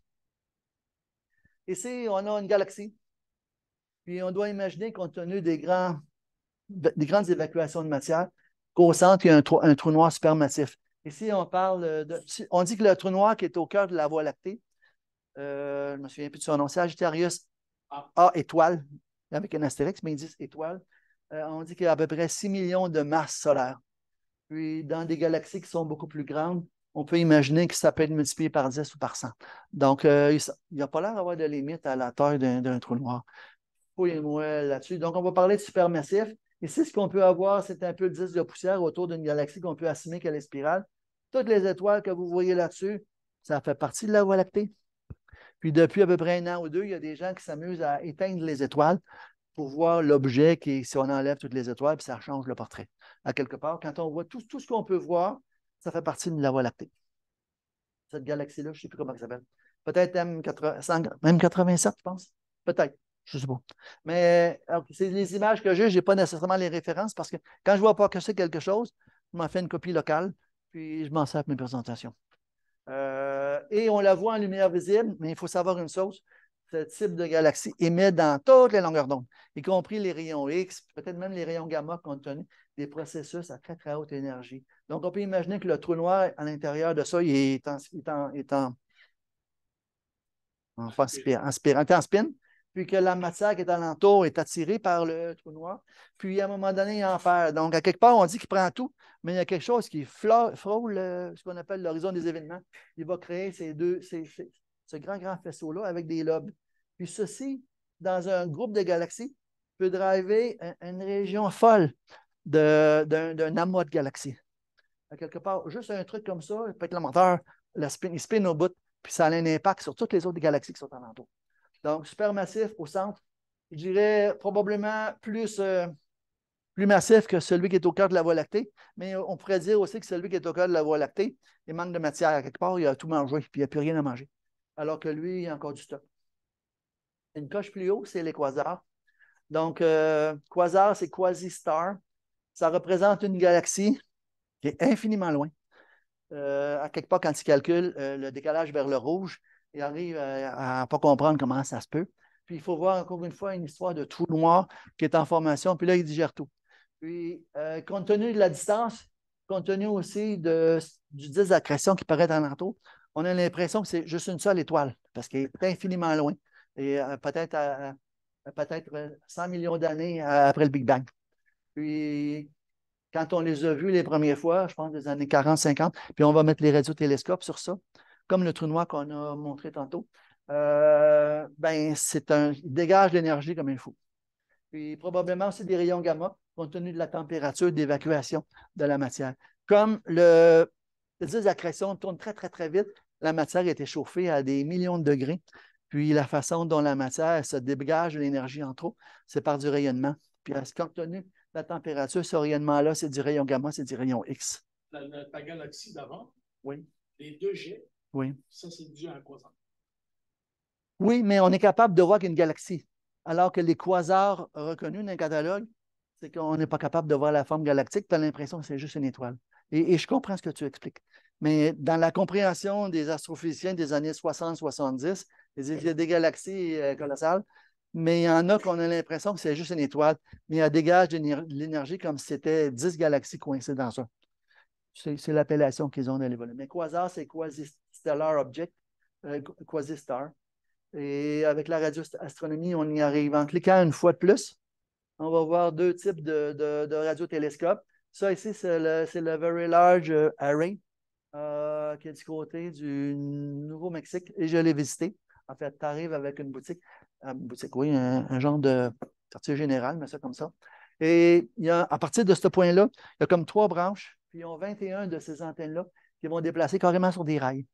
Ici, on a une galaxie. Puis on doit imaginer, compte tenu des, des grandes évacuations de matière, qu'au centre, il y a un trou, un trou noir supermassif. Ici, on parle de. On dit que le trou noir qui est au cœur de la Voie lactée, euh, je me souviens plus de son nom, Agitarius ah. A étoile, avec un astérix, mais ils disent étoile. Euh, on dit qu'il y a à peu près 6 millions de masses solaires. Puis, dans des galaxies qui sont beaucoup plus grandes, on peut imaginer que ça peut être multiplié par 10 ou par 100. Donc, euh, il n'y a pas l'air d'avoir de limite à la taille d'un trou noir. Fouillez-moi là-dessus. Donc, on va parler de supermassif. Ici, ce qu'on peut avoir, c'est un peu le 10 de poussière autour d'une galaxie qu'on peut assumer qu'elle est spirale. Toutes les étoiles que vous voyez là-dessus, ça fait partie de la Voie lactée. Puis depuis à peu près un an ou deux, il y a des gens qui s'amusent à éteindre les étoiles pour voir l'objet qui, si on enlève toutes les étoiles, puis ça change le portrait. À quelque part, quand on voit tout, tout ce qu'on peut voir, ça fait partie de la Voie lactée. Cette galaxie-là, je ne sais plus comment elle s'appelle. Peut-être m 87, je pense. Peut-être. Je ne sais pas. Mais c'est les images que j'ai, je n'ai pas nécessairement les références parce que quand je vois pas cacher quelque chose, je m'en fais une copie locale, puis je m'en sers pour mes présentations. Euh, et on la voit en lumière visible, mais il faut savoir une chose, ce type de galaxie émet dans toutes les longueurs d'onde, y compris les rayons X, peut-être même les rayons gamma, contenus, des processus à très, très haute énergie. Donc, on peut imaginer que le trou noir à l'intérieur de ça, il est en, en, en spin puis que la matière qui est alentour est attirée par le trou noir, puis à un moment donné, il en perd. Donc, à quelque part, on dit qu'il prend tout, mais il y a quelque chose qui frôle euh, ce qu'on appelle l'horizon des événements. Il va créer ces deux, ce grand, grand faisceau-là avec des lobes. Puis ceci, dans un groupe de galaxies, peut driver une région folle d'un amas de galaxies. À quelque part, juste un truc comme ça, peut être le il spin au bout, puis ça a un impact sur toutes les autres galaxies qui sont alentour. Donc, super massif au centre. Je dirais probablement plus, euh, plus massif que celui qui est au cœur de la voie lactée, mais on pourrait dire aussi que celui qui est au cœur de la voie lactée, il manque de matière à quelque part, il a tout mangé, puis il n'y a plus rien à manger. Alors que lui, il a encore du stock. Une coche plus haut, c'est les quasars. Donc, euh, quasar, c'est quasi-star. Ça représente une galaxie qui est infiniment loin. Euh, à quelque part, quand il calcule le décalage vers le rouge, ils arrivent euh, à ne pas comprendre comment ça se peut. Puis il faut voir encore une fois une histoire de trou noir qui est en formation, puis là, il digère tout. Puis, euh, compte tenu de la distance, compte tenu aussi de, du désaccrétion qui paraît en l'entour, on a l'impression que c'est juste une seule étoile, parce qu'elle est infiniment loin, et euh, peut-être peut-être 100 millions d'années après le Big Bang. Puis, quand on les a vus les premières fois, je pense des années 40-50, puis on va mettre les radiotélescopes sur ça, comme le trou noir qu'on a montré tantôt, euh, ben, c'est un, il dégage l'énergie comme il faut. Puis probablement c'est des rayons gamma, compte tenu de la température d'évacuation de la matière. Comme le, disque tourne très, très, très vite, la matière est échauffée à des millions de degrés. Puis la façon dont la matière se dégage de l'énergie en trop, c'est par du rayonnement. Puis compte tenu de la température, ce rayonnement-là, c'est du rayon gamma, c'est du rayon X. La, galaxie d'avant, oui. les deux jets oui. c'est à quasar. Oui, mais on est capable de voir qu'une galaxie. Alors que les quasars reconnus dans le catalogue, c'est qu'on n'est pas capable de voir la forme galactique, tu as l'impression que c'est juste une étoile. Et, je comprends ce que tu expliques. Mais dans la compréhension des astrophysiciens des années 60-70, il y a des galaxies euh, colossales, mais il y en a qu'on a l'impression que c'est juste une étoile, mais elle dégage de l'énergie comme si c'était 10 galaxies coincées dans ça. C'est l'appellation qu'ils ont dans les Mais quasar, c'est quasi, Stellar Object, euh, Quasi-Star. Et avec la radioastronomie, on y arrive. En cliquant une fois de plus, on va voir deux types de, radiotélescopes. Ça ici, c'est le, Very Large euh, Array euh, qui est du côté du Nouveau-Mexique et je l'ai visité. En fait, tu arrives avec une boutique, une boutique, oui, un, genre de quartier général, mais ça comme ça. Et il a, à partir de ce point-là, il y a comme trois branches, puis ils ont 21 de ces antennes-là qui vont déplacer carrément sur des rails.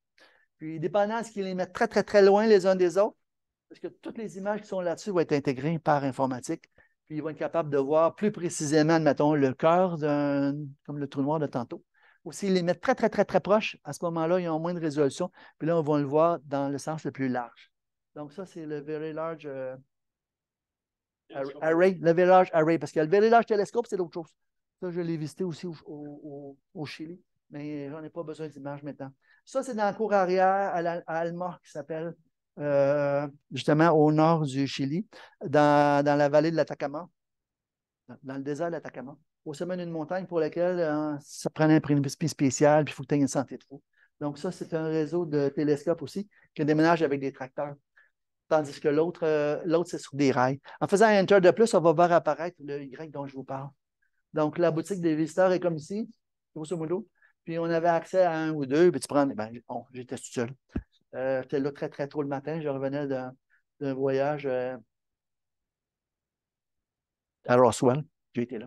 Puis, dépendant ce qu'ils les mettent très, très, très loin les uns des autres, parce que toutes les images qui sont là-dessus vont être intégrées par informatique. Puis, ils vont être capables de voir plus précisément, admettons, le cœur d'un, comme le trou noir de tantôt. Ou s'ils les mettent très, très, très, très proches, à ce moment-là, ils ont moins de résolution. Puis là, on va le voir dans le sens le plus large. Donc, ça, c'est le Very Large euh, Array, le Very Large Array, parce que le Very Large Telescope, c'est autre chose. Ça, je l'ai visité aussi au Chili mais j'en ai pas besoin d'image maintenant. Ça, c'est dans la cour arrière à, Almar, qui s'appelle euh, justement au nord du Chili, dans, la vallée de l'Atacama, dans, le désert de l'Atacama, au sommet d'une montagne pour laquelle euh, ça prenait un prix spécial, puis il faut que tu aies une santé trop. Donc, ça, c'est un réseau de télescopes aussi qui déménage avec des tracteurs. Tandis que l'autre, euh, l'autre c'est sur des rails. En faisant un Enter de plus, on va voir apparaître le Y dont je vous parle. Donc, la boutique des visiteurs est comme ici, grosso modo. Puis on avait accès à un ou deux. Puis tu prends. Ben, j'étais tout seul. Euh, j'étais là très, très tôt le matin. Je revenais d'un voyage euh, à Roswell. J'ai été là.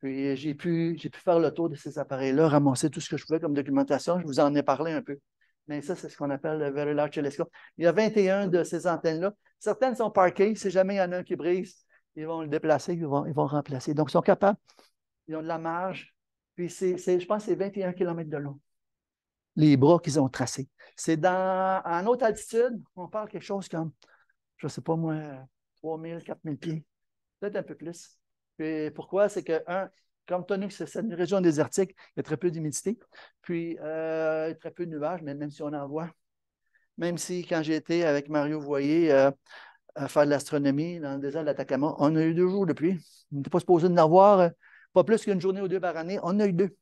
Puis j'ai pu, faire le tour de ces appareils-là, ramasser tout ce que je pouvais comme documentation. Je vous en ai parlé un peu. Mais ça, c'est ce qu'on appelle le Very Large Telescope. Il y a 21 de ces antennes-là. Certaines sont parquées. Si jamais il y en a un qui brise, ils vont le déplacer, ils vont, ils vont remplacer. Donc, ils sont capables. Ils ont de la marge puis je pense que c'est 21 km de long. Les bras qu'ils ont tracés. C'est dans, en haute altitude, on parle quelque chose comme, je ne sais pas moi, 3000, 4000 pieds, peut-être un peu plus. Puis pourquoi? C'est que, un, comme que c'est une région désertique, il y a très peu d'humidité, puis a euh, très peu de nuages, mais même si on en voit, même si quand j'ai été avec Mario Voyer euh, à faire de l'astronomie dans le désert de l'Atacama, on a eu deux jours depuis, On n'était pas supposé en avoir euh, pas plus qu'une journée ou deux par année. On a eu deux.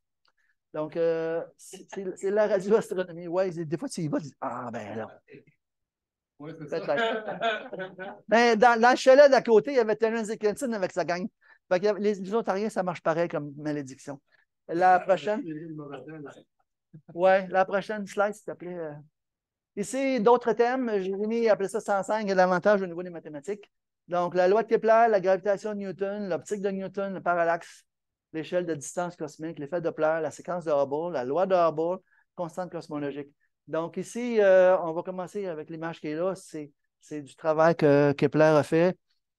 Donc, euh, c'est la radioastronomie. Oui, des fois, tu y vas, tu dis Ah, ben non. Oui, c'est ça. ben, dans, dans, le chalet d'à côté, il y avait Terence Dickinson avec sa gang. Fait que les, Ontariens, ça marche pareil comme malédiction. La ah, prochaine. Oui, la prochaine slide, s'il te plaît. Euh. Ici, d'autres thèmes. Jérémy appelé ça 105 et l'avantage au niveau des mathématiques. Donc, la loi de Kepler, la gravitation de Newton, l'optique de Newton, le parallaxe, l'échelle de distance cosmique, l'effet de Doppler, la séquence de Hubble, la loi de Hubble, constante cosmologique. Donc ici, euh, on va commencer avec l'image qui est là. C'est du travail que Kepler a fait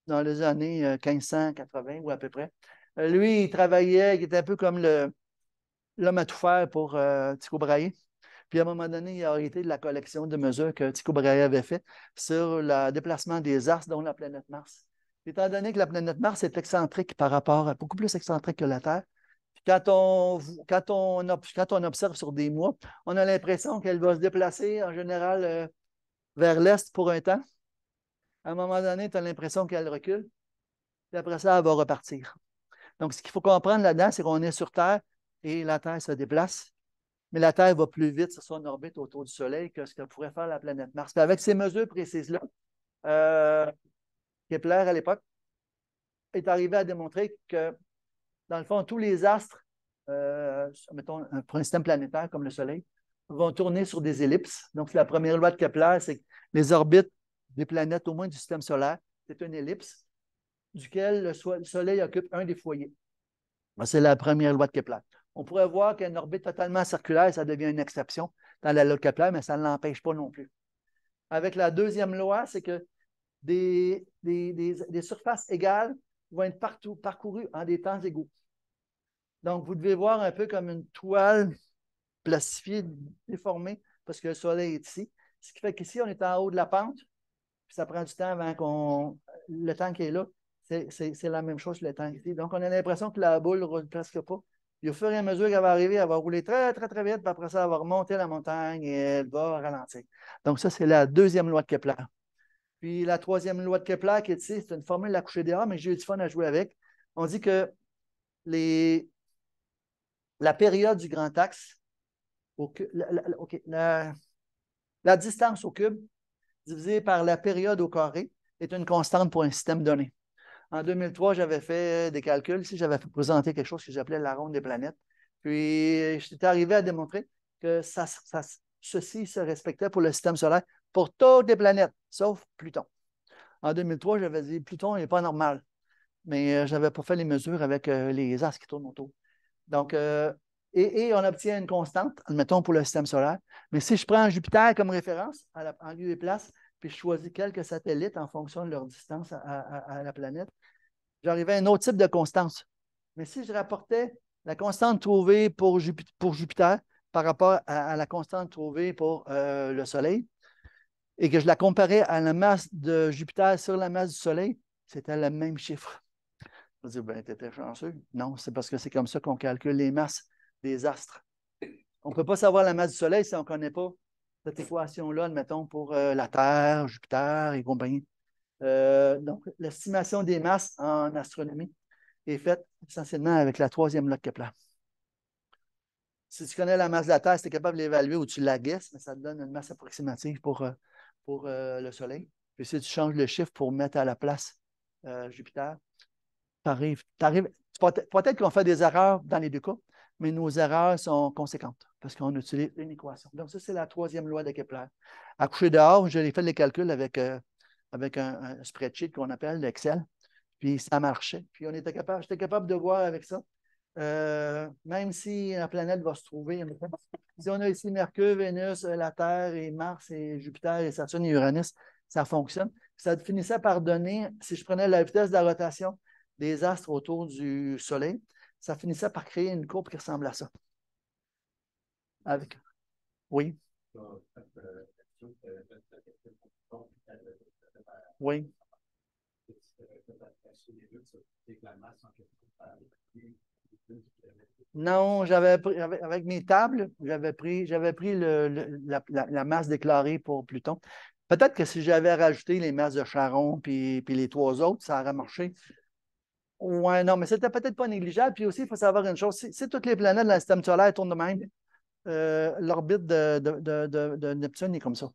dans les années 1580 euh, ou à peu près. Euh, lui, il travaillait, il était un peu comme l'homme à tout faire pour Tycho Brahe. Puis à un moment donné, il a arrêté de la collection de mesures que Tycho Brahe avait fait sur le déplacement des astres, dont la planète Mars. Étant donné que la planète Mars est excentrique par rapport à, beaucoup plus excentrique que la Terre, quand on, quand on, on observe sur des mois, on a l'impression qu'elle va se déplacer en général euh, vers l'est pour un temps. À un moment donné, tu as l'impression qu'elle recule. Puis après ça, elle va repartir. Donc, ce qu'il faut comprendre là-dedans, c'est qu'on est sur Terre et la Terre se déplace. Mais la Terre va plus vite sur son orbite autour du Soleil que ce que pourrait faire la planète Mars. avec ces mesures précises-là, euh, Kepler à l'époque, est arrivé à démontrer que, dans le fond, tous les astres, euh, mettons, pour un système planétaire comme le Soleil, vont tourner sur des ellipses. Donc, la première loi de Kepler, c'est que les orbites des planètes, au moins du système solaire, c'est une ellipse duquel le Soleil occupe un des foyers. C'est la première loi de Kepler. On pourrait voir qu'une orbite totalement circulaire, ça devient une exception dans la loi de Kepler, mais ça ne l'empêche pas non plus. Avec la deuxième loi, c'est que des, des, surfaces égales vont être partout, parcourues en des temps égaux. Donc, vous devez voir un peu comme une toile (laughs) plastifiée, déformée, parce que le soleil est ici. Ce qui fait qu'ici, on est en haut de la pente, puis ça prend du temps avant qu'on. Le temps qui est là, c'est la même chose que le temps ici. Donc, on a l'impression que la boule ne roule presque pas. au fur et à mesure qu'elle va arriver, elle va rouler très, très, très vite, puis après ça, elle va remonter la montagne et elle va ralentir. Donc, ça, c'est la deuxième loi de Kepler. Puis la troisième loi de Kepler, qui est, c'est une formule à coucher dehors, mais j'ai eu du fun à jouer avec. On dit que les, la période du grand axe, la, distance au cube divisée par la période au carré est une constante pour un système donné. En 2003, j'avais fait des calculs, si j'avais présenté quelque chose que j'appelais la ronde des planètes. Puis, j'étais arrivé à démontrer que ça, ceci se respectait pour le système solaire pour toutes les planètes, sauf Pluton. En 2003, j'avais dit Pluton n'est pas normal, mais euh, je n'avais pas fait les mesures avec euh, les as qui tournent autour. Donc, euh, et, on obtient une constante, admettons, pour le système solaire. Mais si je prends Jupiter comme référence, en lieu et place, puis je choisis quelques satellites en fonction de leur distance à, la planète, j'arrivais à un autre type de constance. Mais si je rapportais la constante trouvée pour, Jupiter, par rapport à, la constante trouvée pour le Soleil, et que je la comparais à la masse de Jupiter sur la masse du Soleil, c'était le même chiffre. Je dis, ben, t'étais chanceux. Non, c'est parce que c'est comme ça qu'on calcule les masses des astres. On ne peut pas savoir la masse du Soleil si on ne connaît pas cette équation-là, admettons, pour euh, la Terre, Jupiter et compagnie. Euh, donc, l'estimation des masses en astronomie est faite essentiellement avec la troisième loi de Kepler. Si tu connais la masse de la Terre, tu es capable de l'évaluer ou tu la guesses, mais ben, ça te donne une masse approximative pour euh, pour euh, le Soleil. Puis si tu changes le chiffre pour mettre à la place euh, Jupiter, t'arrives, t'arrives. Peut-être qu'on fait des erreurs dans les deux cas, mais nos erreurs sont conséquentes parce qu'on utilise une équation. Donc, ça, c'est la troisième loi de Kepler. À coucher dehors, j'ai fait les calculs avec, euh, avec un, un, spreadsheet qu'on appelle l'Excel, puis ça marchait. Puis on était capable, j'étais capable de voir avec ça euh, même si la planète va se trouver, si on a ici Mercure, Vénus, euh, la Terre et Mars et Jupiter et Saturne et Uranus, ça fonctionne. Ça finissait par donner, si je prenais la vitesse de la rotation des astres autour du Soleil, ça finissait par créer une courbe qui ressemble à ça. Avec. Oui. Oui. Non, j'avais avec mes tables, j'avais pris, j'avais pris la, masse déclarée pour Pluton. Peut-être que si j'avais rajouté les masses de Charon puis, les trois autres, ça aurait marché. Ouais, non, mais c'était peut-être pas négligeable. Puis aussi, il faut savoir une chose si, toutes les planètes de le système solaire tournent de même, euh, l'orbite de, de, Neptune est comme ça.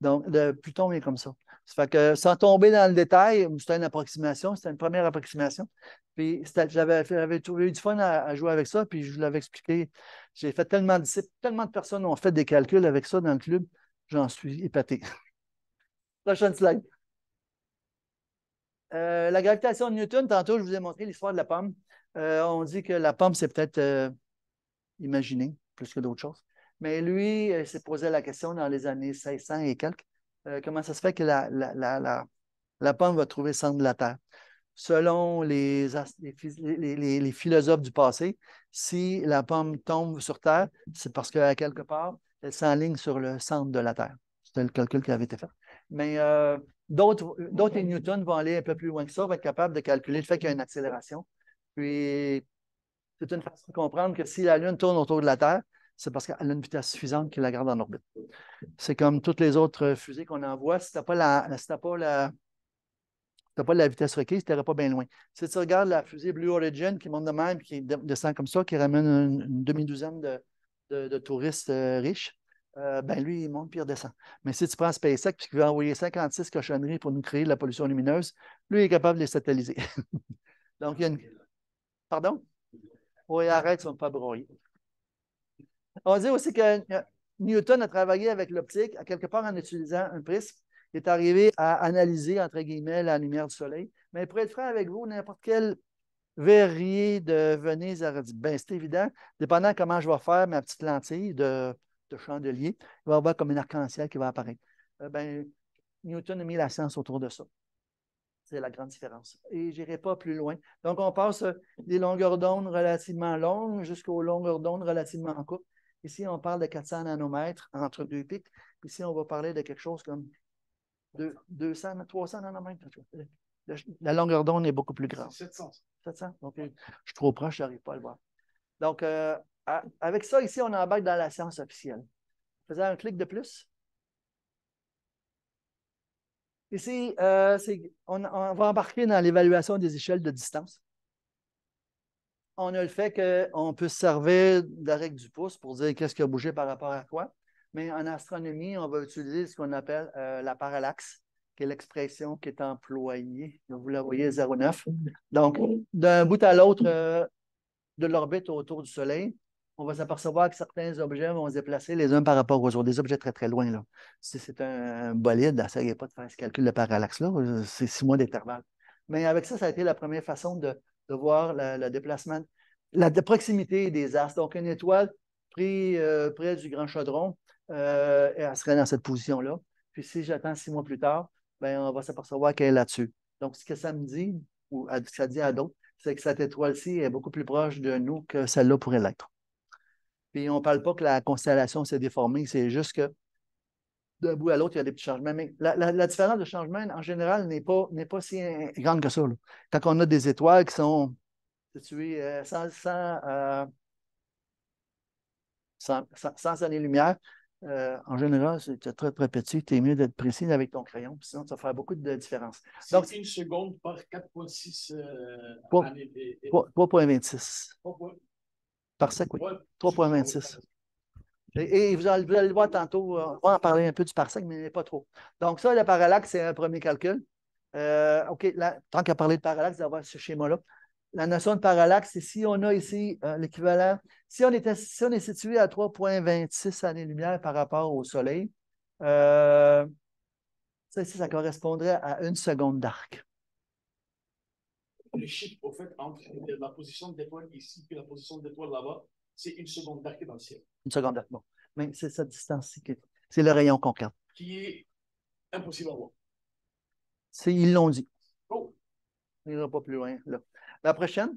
Donc, de Pluton est comme ça. Ça fait que sans tomber dans le détail, c'était une approximation, c'était une première approximation. Puis j'avais trouvé du fun à, jouer avec ça, puis je vous l'avais expliqué. J'ai fait tellement de tellement de personnes ont fait des calculs avec ça dans le club, j'en suis épaté. (laughs) Prochaine slide. Euh, la gravitation de Newton, tantôt, je vous ai montré l'histoire de la pomme. Euh, on dit que la pomme, c'est peut-être euh, imaginé plus que d'autres choses. Mais lui, il s'est posé la question dans les années 1600 et quelques. Euh, comment ça se fait que la, pomme va trouver le centre de la Terre? Selon les, les, philosophes du passé, si la pomme tombe sur Terre, c'est parce qu'à quelque part, elle s'enligne sur le centre de la Terre. C'était le calcul qui avait été fait. Mais euh, d'autres et Newton vont aller un peu plus loin que ça, vont être capables de calculer le fait qu'il y a une accélération. Puis, c'est une façon de comprendre que si la Lune tourne autour de la Terre, c'est parce qu'elle a une vitesse suffisante qui la garde en orbite. C'est comme toutes les autres euh, fusées qu'on envoie. Si tu n'as pas, la, si pas, la, pas la vitesse requise, tu n'irais pas bien loin. Si tu regardes la fusée Blue Origin qui monte de même, qui descend comme ça, qui ramène une, demi-douzaine de, touristes euh, riches, euh, ben lui, il monte puis il redescend. Mais si tu prends SpaceX puis qu'il veut envoyer 56 cochonneries pour nous créer de la pollution lumineuse, lui, il est capable de les satelliser. (laughs) Donc, il y a une. Pardon? Oui, arrête, ils ne sont pas broyés. On dit aussi que euh, Newton a travaillé avec l'optique, quelque part en utilisant un prisme. Il est arrivé à analyser, entre guillemets, la lumière du soleil. Mais pour être franc avec vous, n'importe quel verrier de Venise a dit bien, c'est évident, dépendant comment je vais faire ma petite lentille de, de chandelier, il va y avoir comme un arc-en-ciel qui va apparaître. Euh, ben, Newton a mis la science autour de ça. C'est la grande différence. Et je n'irai pas plus loin. Donc, on passe des longueurs d'onde relativement longues jusqu'aux longueurs d'onde relativement courtes. Ici, on parle de 400 nanomètres entre deux pics. Ici, on va parler de quelque chose comme 200, 300 nanomètres. La longueur d'onde est beaucoup plus grande. 700. 700? je suis trop proche, je n'arrive pas à le voir. Donc, euh, avec ça, ici, on embarque dans la science officielle. Faisons un clic de plus. Ici, euh, on, va embarquer dans l'évaluation des échelles de distance on a le fait qu'on peut se servir de la règle du pouce pour dire qu'est-ce qui a bougé par rapport à quoi. Mais en astronomie, on va utiliser ce qu'on appelle euh, la parallaxe, qui est l'expression qui est employée. Vous la voyez 0,9. Donc, d'un bout à l'autre euh, de l'orbite autour du Soleil, on va s'apercevoir que certains objets vont se déplacer les uns par rapport aux autres, des objets très, très loin. Là. Si c'est un bolide, est pas de faire ce calcul de parallaxe-là, c'est six mois d'intervalle. Mais avec ça, ça a été la première façon de de voir le déplacement, la proximité des astres. Donc, une étoile euh, près du grand chaudron, euh, elle serait dans cette position-là. Puis si j'attends six mois plus tard, ben, on va s'apercevoir qu'elle est là-dessus. Donc, ce que ça me dit, ou ce que ça dit à d'autres, c'est que cette étoile-ci est beaucoup plus proche de nous que celle-là pour l'être. Puis on ne parle pas que la constellation s'est déformée, c'est juste que d'un bout à l'autre, il y a des petits changements. Mais la, différence de changement, en général, n'est pas, n'est pas si euh, grande que ça. Quand on a des étoiles qui sont situées euh, sans, sans, euh, années-lumière, en général, c'est très, très petit. Tu es mieux d'être précis avec ton crayon, sinon, ça va faire beaucoup de différence. Donc, une seconde par 4,6 années. 3,26. Par 5, oui. 3,26. Et, vous, allez, le voir tantôt, euh, on va en parler un peu du parsec, mais pas trop. Donc, ça, le parallaxe, c'est un premier calcul. Euh, OK, là, tant qu'à parler de parallaxe, d'avoir ce schéma-là. La notion de parallaxe, c'est si on a ici euh, l'équivalent, si on, si on est situé à 3,26 années-lumière par rapport au Soleil, ça ici, ça correspondrait à une seconde d'arc. Le chiffre, au fait, entre la position de l'étoile ici et la position de l'étoile là-bas, c'est une seconde d'arc dans le ciel une seconde Mais c'est cette distance-ci. C'est le rayon qu'on carte. Qui est impossible à voir. Ils l'ont dit. Oh. On n'ira pas plus loin. La prochaine.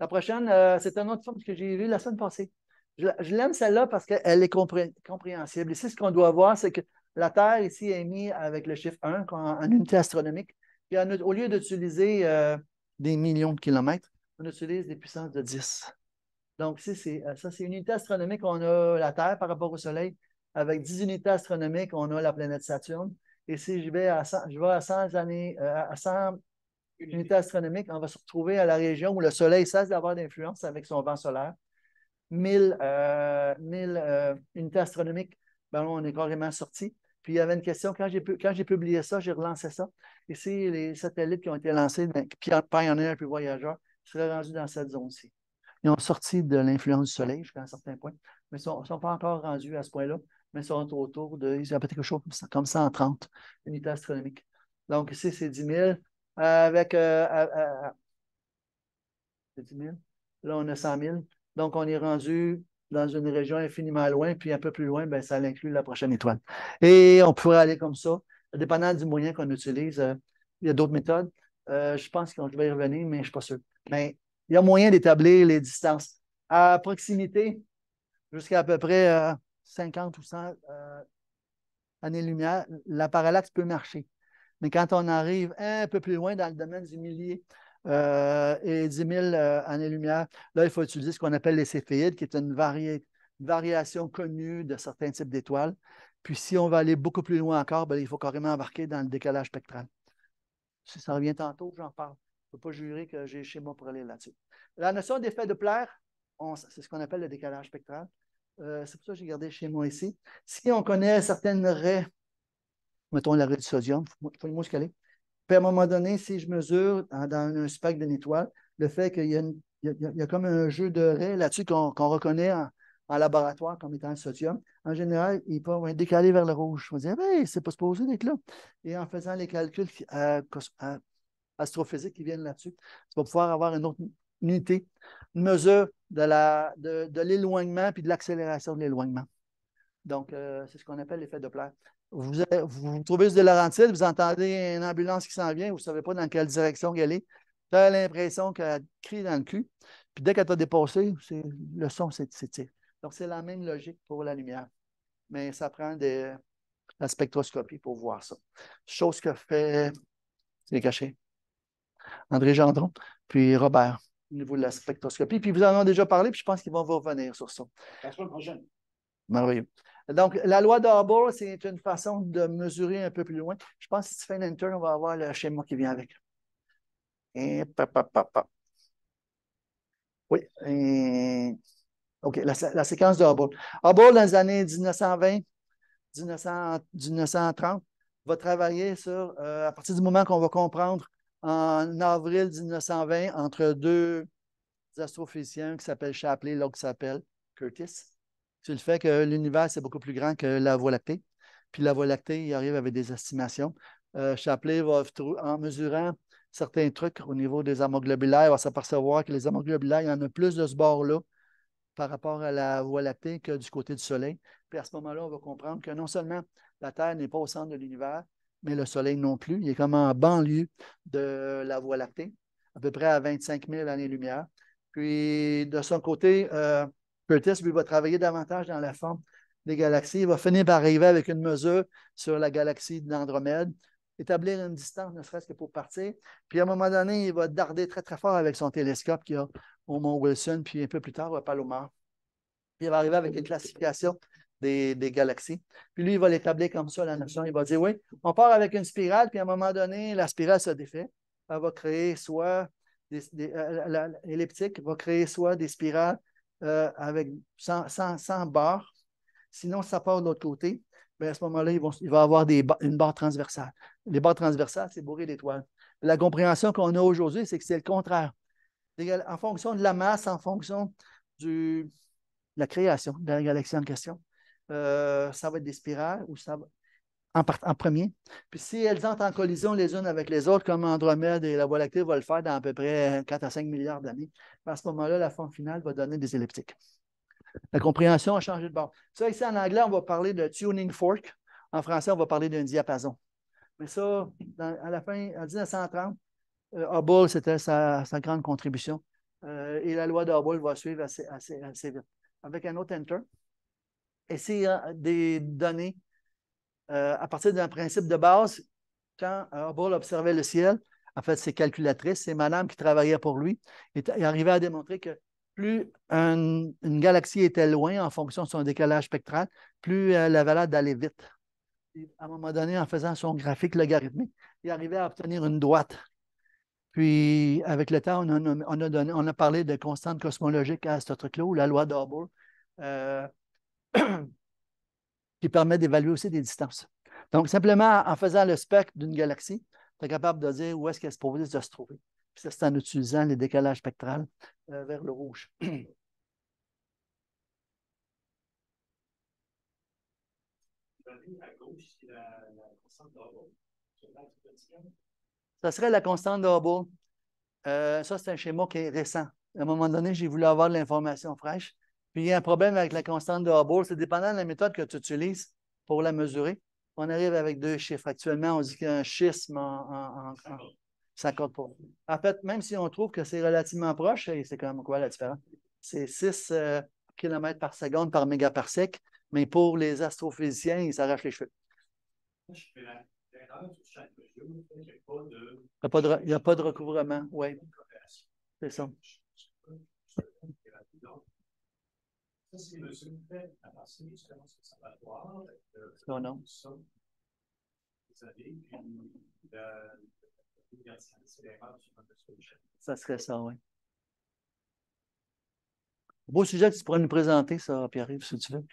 La prochaine, euh, c'est un autre film que j'ai vu la semaine passée. Je, l'aime celle-là parce qu'elle est compréhensible. Ici, ce qu'on doit voir, c'est que la Terre ici est mise avec le chiffre 1 en, unité astronomique. Puis au lieu d'utiliser euh, des millions de kilomètres, on utilise des puissances de 10. Donc, euh, ça, c'est une unité astronomique. On a la Terre par rapport au Soleil. Avec 10 unités astronomiques, on a la planète Saturne. Et si je vais à 100, je à 100 années, euh, à 100 unités astronomiques, on va se retrouver à la région où le Soleil cesse d'avoir d'influence avec son vent solaire. 1000, euh, unités astronomiques, ben, on est carrément sorti. Puis il y avait une question, quand j'ai, publié ça, j'ai relancé ça. Et si les satellites qui ont été lancés, puis et puis Voyageur, seraient rendus dans cette zone-ci. Ils ont sorti de l'influence du soleil jusqu'à un certain point, mais ils ne sont, pas encore rendus à ce point-là, mais ils sont autour de, ils peut-être quelque chose comme, 130 unités astronomiques. Donc ici, c'est 10 000. Avec, euh, 10 000. Là, on a 100 000. Donc, on est rendu dans une région infiniment loin, puis un peu plus loin, bien, ça inclut la prochaine étoile. Et on pourrait aller comme ça, dépendant du moyen qu'on utilise. Euh, il y a d'autres méthodes. Euh, je pense qu'on je y revenir, mais je ne suis pas sûr. Mais ben, il y a moyen d'établir les distances. À proximité, jusqu'à à peu près 50 euh, ou 100 euh, années-lumière, la parallaxe peut marcher. Mais quand on arrive un peu plus loin dans le domaine des milliers euh, et 10 000 années-lumière, là, il faut utiliser ce qu'on appelle les céphéides, qui est une, variation connue de certains types d'étoiles. Puis si on va aller beaucoup plus loin encore, ben, il faut carrément embarquer dans le décalage spectral. Si ça revient tantôt, j'en parle ne peux pas jurer que j'ai chez moi pour aller là-dessus. La notion d'effet de plaire, c'est ce qu'on appelle le décalage spectral. Euh, c'est pour ça que j'ai gardé chez moi ici. Si on connaît certaines raies, mettons la raie du sodium, il faut, le se Puis à un moment donné, si je mesure dans, un spectre d'une étoile, le fait qu'il y, a, comme un jeu de raies là-dessus qu'on reconnaît en, laboratoire comme étant le sodium, en général, il peut décalé vers le rouge. On dit, hey, c'est pas supposé d'être là. Et en faisant les calculs euh, euh, astrophysiques qui viennent là-dessus. Tu vas pouvoir avoir une autre unité, une mesure de l'éloignement de, de puis de l'accélération de l'éloignement. Donc, euh, c'est ce qu'on appelle l'effet de euh, Vous, vous, trouvez sur de Laurentides, vous entendez une ambulance qui s'en vient, vous ne savez pas dans quelle direction elle est. Tu as l'impression qu'elle crie dans le cul. Puis dès qu'elle t'a dépassé, le son s'étire. Donc, c'est la même logique pour la lumière. Mais ça prend de la spectroscopie pour voir ça. Chose que fait. C'est caché. André Gendron, puis Robert, au niveau de la spectroscopie. Puis vous en avez déjà parlé, puis je pense qu'ils vont vous revenir sur ça. La semaine prochaine. Merveilleux. Donc, la loi d'Arbor, c'est une façon de mesurer un peu plus loin. Je pense que si tu fais on va avoir le schéma qui vient avec. Et Oui. OK, la, séquence de Hubble. dans les années 1920, 1930, va travailler sur, euh, à partir du moment qu'on va comprendre en avril 1920 entre deux astrophysiciens qui s'appellent Shapley et l'autre qui s'appelle Curtis c'est le fait que l'univers, est beaucoup plus grand que la Voie lactée. Puis la Voie lactée, il arrive avec des estimations. Euh, va, en mesurant certains trucs au niveau des amoglobulaires, va s'apercevoir que les amoglobulaires, il y en a plus de ce bord-là par rapport à la Voie lactée que du côté du Soleil. Puis à ce moment-là, on va comprendre que non seulement la Terre n'est pas au centre de l'univers, mais le Soleil non plus. Il est comme en banlieue de la Voie lactée, à peu près à 25 000 années-lumière. Puis, de son côté, euh, Curtis, va travailler davantage dans la forme des galaxies. Il va finir par arriver avec une mesure sur la galaxie d'Andromède, établir une distance, ne serait-ce que pour partir. Puis, à un moment donné, il va darder très, très fort avec son télescope qu'il a au Mont Wilson, puis un peu plus tard, au Palomar. Puis, il va arriver avec une classification des, galaxies. Puis lui, il va l'établir comme ça, la notion. Il va dire, oui, on part avec une spirale, puis à un moment donné, la spirale se défait. Elle va créer soit des, euh, l'elliptique, va créer soit des spirales euh, avec, sans, sans, barre. Sinon, ça part de l'autre côté. Bien, à ce moment-là, il va avoir une barre transversale. Les barres transversales, c'est bourré d'étoiles. La compréhension qu'on a aujourd'hui, c'est que c'est le contraire. En fonction de la masse, en fonction de la création de la galaxie en question, euh, ça va être des spirales ou ça En, premier. Puis si elles entrent en collision les unes avec les autres, comme Andromède et la Voie lactée vont le faire dans à peu près 4 à 5 milliards d'années, à ce moment-là, la forme finale va donner des elliptiques. La compréhension a changé de bord. Ça, ici, en anglais, on va parler de tuning fork. En français, on va parler d'un diapason. Mais ça, à la fin, en 1930, euh, Hubble, c'était sa, grande contribution. Euh, et la loi de Hubble va suivre assez, assez vite. Avec un autre enter, essayer hein, des données euh, à partir d'un principe de base. Quand euh, Hubble observait le ciel, en fait, ses calculatrices, c'est madame qui travaillait pour lui, et, arrivait à démontrer que plus une galaxie était loin en fonction de son décalage spectral, plus elle euh, avait l'air d'aller vite. à un moment donné, en faisant son graphique logarithmique, il arrivait à obtenir une droite. Puis, avec le temps, on a, on a parlé de constante cosmologique à ce truc-là, ou la loi d'Hubble. (clears throat) qui permet d'évaluer aussi des distances. Donc, simplement en faisant le spectre d'une galaxie, tu es capable de dire où est-ce qu'elle se propose de se trouver. ça, c'est en utilisant les décalages spectrales euh, vers le rouge. (clears throat) Ça serait la constante de euh, ça, c'est un schéma qui est récent. À un moment donné, j'ai voulu avoir l'information fraîche. Puis il y a un problème avec la constante de Hubble. C'est dépendant de la méthode que tu utilises pour la mesurer. On arrive avec deux chiffres. Actuellement, on dit qu'il y a un schisme en, en, ne compte pas. En fait, même si on trouve que c'est relativement proche, c'est quand même quoi la différence? C'est 6 euh, km par seconde par mégaparsec, mais pour les astrophysiciens, ils s'arrachent les cheveux. Il n'y a, a pas de recouvrement, oui. C'est ça. Ça, serait ça, oui. Beau sujet que tu pourrais nous présenter, ça, Pierre-Yves, si tu veux.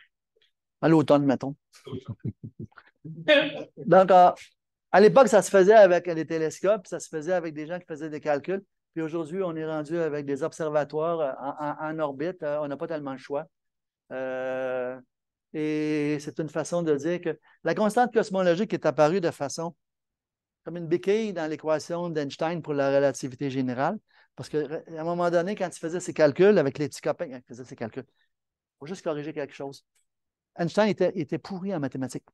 À l'automne, mettons. (laughs) Donc, ah, à l'époque, ça se faisait avec des télescopes, ça se faisait avec des gens qui faisaient des calculs. Puis aujourd'hui, on est rendu avec des observatoires euh, en, en orbite. Euh, on n'a pas tellement le choix. Euh, et c'est une façon de dire que la constante cosmologique est apparue de façon comme une béquille dans l'équation d'Einstein pour la relativité générale. Parce qu'à un moment donné, quand il faisait ses calculs avec les petits copains, hein, il faisait ses calculs, il faut juste corriger quelque chose. Einstein était, était pourri en mathématiques.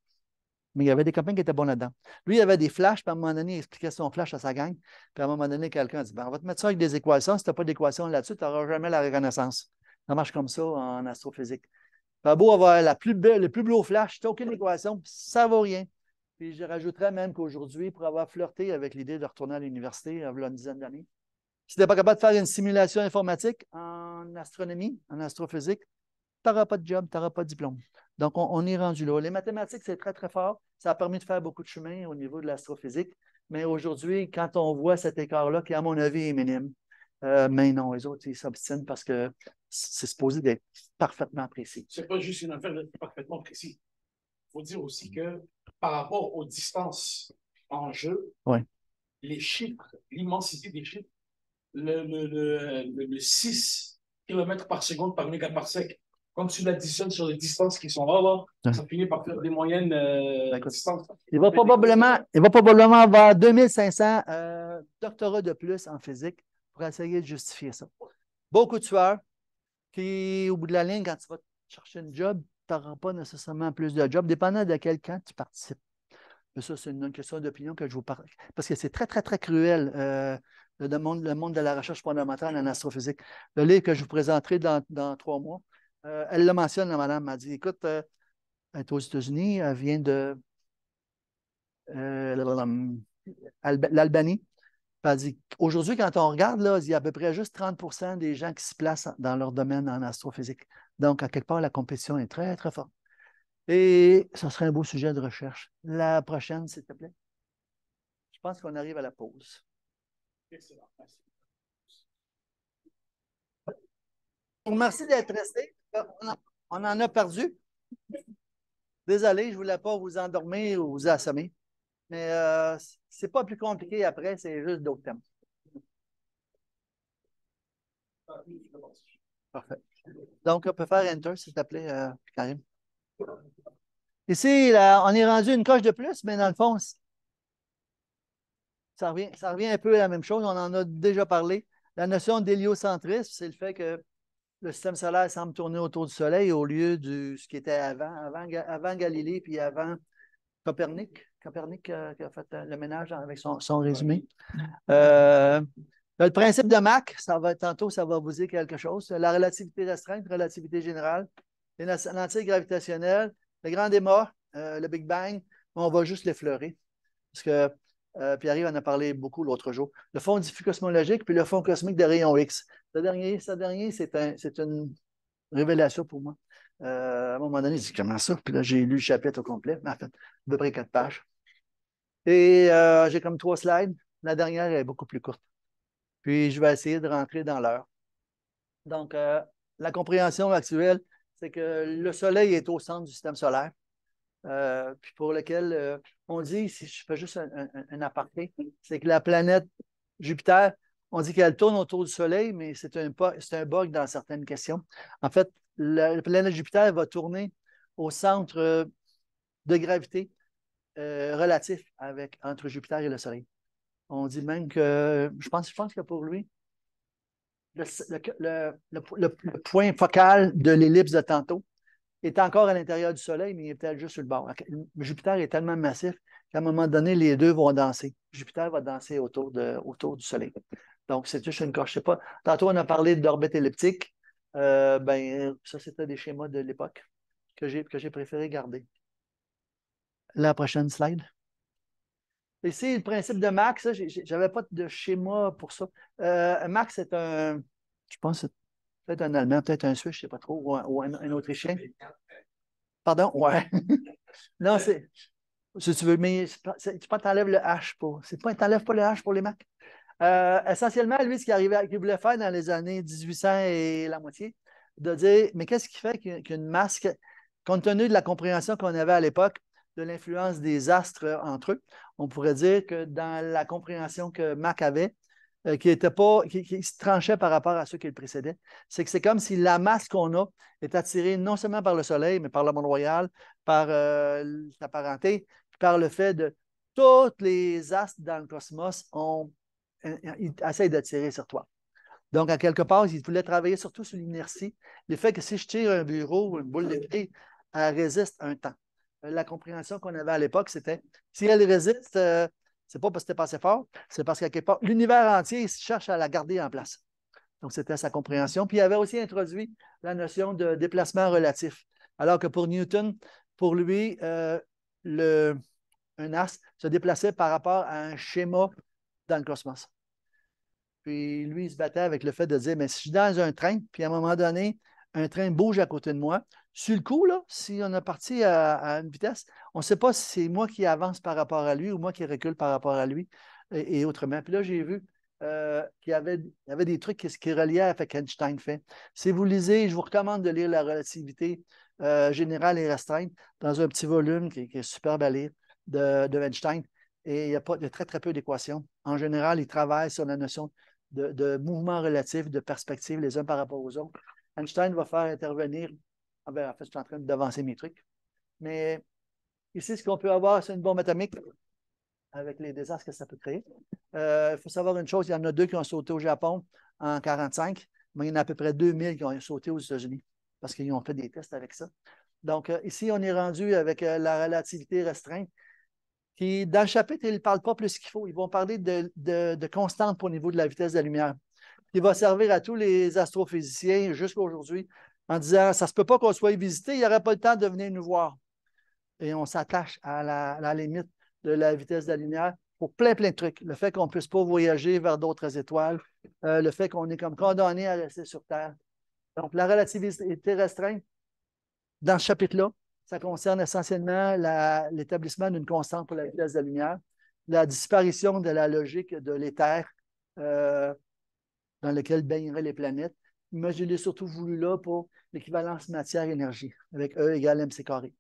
Mais il y avait des copains qui étaient bons là-dedans. Lui, il avait des flashs, puis à un moment donné, il expliquait son flash à sa gang. Puis à un moment donné, quelqu'un dit ben, On va te mettre ça avec des équations. Si tu n'as pas d'équation là-dessus, tu n'auras jamais la reconnaissance. Ça marche comme ça en astrophysique. Pas beau avoir la plus belle, le plus beau flash, tu aucune équation, ça vaut rien. Puis je rajouterais même qu'aujourd'hui, pour avoir flirté avec l'idée de retourner à l'université, euh, il y une dizaine d'années, si tu n'es pas capable de faire une simulation informatique en astronomie, en astrophysique, tu n'auras pas de job, tu n'auras pas de diplôme. Donc, on, est rendu là. Les mathématiques, c'est très, très fort. Ça a permis de faire beaucoup de chemin au niveau de l'astrophysique. Mais aujourd'hui, quand on voit cet écart-là, qui, à mon avis, est minime, euh, mais non, les autres, ils s'obstinent parce que c'est supposé d'être parfaitement précis. Ce n'est pas juste une affaire d'être parfaitement précis. Il faut dire aussi que par rapport aux distances en jeu, les chiffres, l'immensité des chiffres, le, 6 km par seconde par mégaparsec, comme tu l'additionnes sur les distances qui sont là, ça finit par faire des moyennes euh, distances. Il va, probablement, il va probablement avoir 2500 euh, doctorats de plus en physique pour essayer de justifier ça. Beaucoup de tueurs, puis, au bout de la ligne, quand tu vas chercher une job, tu n'auras pas nécessairement plus de job, dépendant de quel camp tu participes. Mais ça, c'est une question d'opinion que je vous parle. Parce que c'est très, très, très cruel, euh, le, monde, le monde de la recherche fondamentale en astrophysique. Le livre que je vous présenterai dans, trois mois, euh, elle le mentionne, la madame m'a dit écoute, euh, elle est aux États-Unis, elle vient de l'Albanie. Aujourd'hui, quand on regarde, là, il y a à peu près juste 30 des gens qui se placent dans leur domaine en astrophysique. Donc, à quelque part, la compétition est très, très forte. Et ce serait un beau sujet de recherche. La prochaine, s'il te plaît. Je pense qu'on arrive à la pause. Excellent. Merci. Merci d'être resté. Euh, on en a perdu. Désolé, je ne voulais pas vous endormir ou vous assommer. Mais euh, ce n'est pas plus compliqué après, c'est juste d'autres thèmes. Parfait. Donc, on peut faire Enter, s'il te plaît, euh, Karim. Ici, là, on est rendu une coche de plus, mais dans le fond, ça revient, un peu à la même chose. On en a déjà parlé. La notion d'héliocentrisme, c'est le fait que le système solaire semble tourner autour du Soleil au lieu de ce qui était avant, avant, avant Galilée puis avant Copernic. Copernic euh, qui a, fait euh, le ménage avec son, résumé. Euh, le principe de Mac, ça va, tantôt, ça va vous dire quelque chose. La relativité restreinte, relativité générale, l'antigravitationnelle, le grand démo, le Big Bang, on va juste l'effleurer. Parce que Pierre-Yves en a parlé beaucoup l'autre jour. Le fond diffus cosmologique, puis le fond cosmique des rayons X. Ce dernier, dernier c'est une révélation pour moi. Euh, à un moment donné, j'ai dit comment ça? Puis là, j'ai lu le chapitre au complet, mais en fait, à peu près quatre pages. Et euh, j'ai comme trois slides. La dernière est beaucoup plus courte. Puis je vais essayer de rentrer dans l'heure. Donc, euh, la compréhension actuelle, c'est que le Soleil est au centre du système solaire, puis pour lequel on dit, si je fais juste un, aparté, c'est que la planète Jupiter, on dit qu'elle tourne autour du Soleil, mais c'est un, un bug dans certaines questions. En fait, la planète Jupiter va tourner au centre euh, de gravité euh, relatif avec, entre Jupiter et le Soleil. On dit même que, je pense, je pense que pour lui, le, point focal de l'ellipse de tantôt est encore à l'intérieur du Soleil, mais il est peut-être juste sur le bord. Jupiter est tellement massif qu'à un moment donné, les deux vont danser. Jupiter va danser autour, de, autour du Soleil. Donc, c'est juste une coche. Je sais pas. Tantôt, on a parlé d'orbite elliptique. Euh, ben, ça, c'était des schémas de l'époque que j'ai, que j'ai préféré garder. La prochaine slide. Ici, le principe de Max, n'avais pas de schéma pour ça. Euh, Max c'est un, je pense, peut-être un Allemand, peut-être un Suisse, je sais pas trop, ou un, Autrichien. Pardon? Ouais. (laughs) non, c'est, si tu veux, mais tu pas t'enlèves le H pour, c'est pas, t'enlèves pas le H pour les Macs. Euh, essentiellement, lui, ce qu'il voulait faire dans les années 1800 et la moitié, de dire, mais qu'est-ce qui fait qu'une masque, compte tenu de la compréhension qu'on avait à l'époque, de l'influence des astres entre eux, on pourrait dire que dans la compréhension que Mac avait, euh, qui était pas, qui, se tranchait par rapport à ceux qui le précédaient, c'est que c'est comme si la masse qu'on a est attirée non seulement par le soleil, mais par le monde royal, par euh, sa parenté, par le fait de tous les astres dans le cosmos ont euh, il essaie d'attirer sur toi. Donc, à quelque part, il voulait travailler surtout sur l'inertie. Le fait que si je tire un bureau, ou une boule de gris, elle résiste un temps. Euh, la compréhension qu'on avait à l'époque, c'était si elle résiste, euh, c'est pas parce que c'était pas assez fort, c'est parce qu'à quelque part, l'univers entier cherche à la garder en place. Donc, c'était sa compréhension. Puis, il avait aussi introduit la notion de déplacement relatif. Alors que pour Newton, pour lui, le, un as se déplaçait par rapport à un schéma dans le cosmos. Puis lui, il se battait avec le fait de dire Mais si je suis dans un train, puis à un moment donné, un train bouge à côté de moi, sur le coup, là, si on a parti à, une vitesse, on ne sait pas si c'est moi qui avance par rapport à lui ou moi qui recule par rapport à lui et, autrement. Puis là, j'ai vu euh, qu'il y avait, des trucs qui, reliaient à ce qu'Einstein fait. Si vous lisez, je vous recommande de lire La relativité euh, générale et restreinte dans un petit volume qui, est superbe à lire de, Einstein. Et il y a pas, il y a très, très peu d'équations en général, ils travaillent sur la notion de, mouvement relatif, de perspective les uns par rapport aux autres. Einstein va faire intervenir. Ah ben, en fait, je suis en train d'avancer mes trucs. Mais ici, ce qu'on peut avoir, c'est une bombe atomique avec les désastres que ça peut créer. Euh, il faut savoir une chose, il y en a deux qui ont sauté au Japon en 1945, mais il y en a à peu près 2000 qui ont sauté aux États-Unis parce qu'ils ont fait des tests avec ça. Donc, euh, ici, on est rendu avec euh, la relativité restreinte puis dans le chapitre, ils ne parlent pas plus qu'il faut. Ils vont parler de, de, constante au niveau de la vitesse de la lumière. Il va servir à tous les astrophysiciens jusqu'à aujourd'hui en disant ça ne se peut pas qu'on soit visité, il n'y aurait pas le temps de venir nous voir. Et on s'attache à la, limite de la vitesse de la lumière pour plein, plein de trucs. Le fait qu'on ne puisse pas voyager vers d'autres étoiles, euh, le fait qu'on est comme condamné à rester sur Terre. Donc, la relativité restreinte, dans ce chapitre-là, ça concerne essentiellement l'établissement d'une constante pour la vitesse de la lumière, la disparition de la logique de l'éther euh, dans lequel baigneraient les planètes. Mais je l'ai surtout voulu là pour l'équivalence matière-énergie, avec E égale MC carré.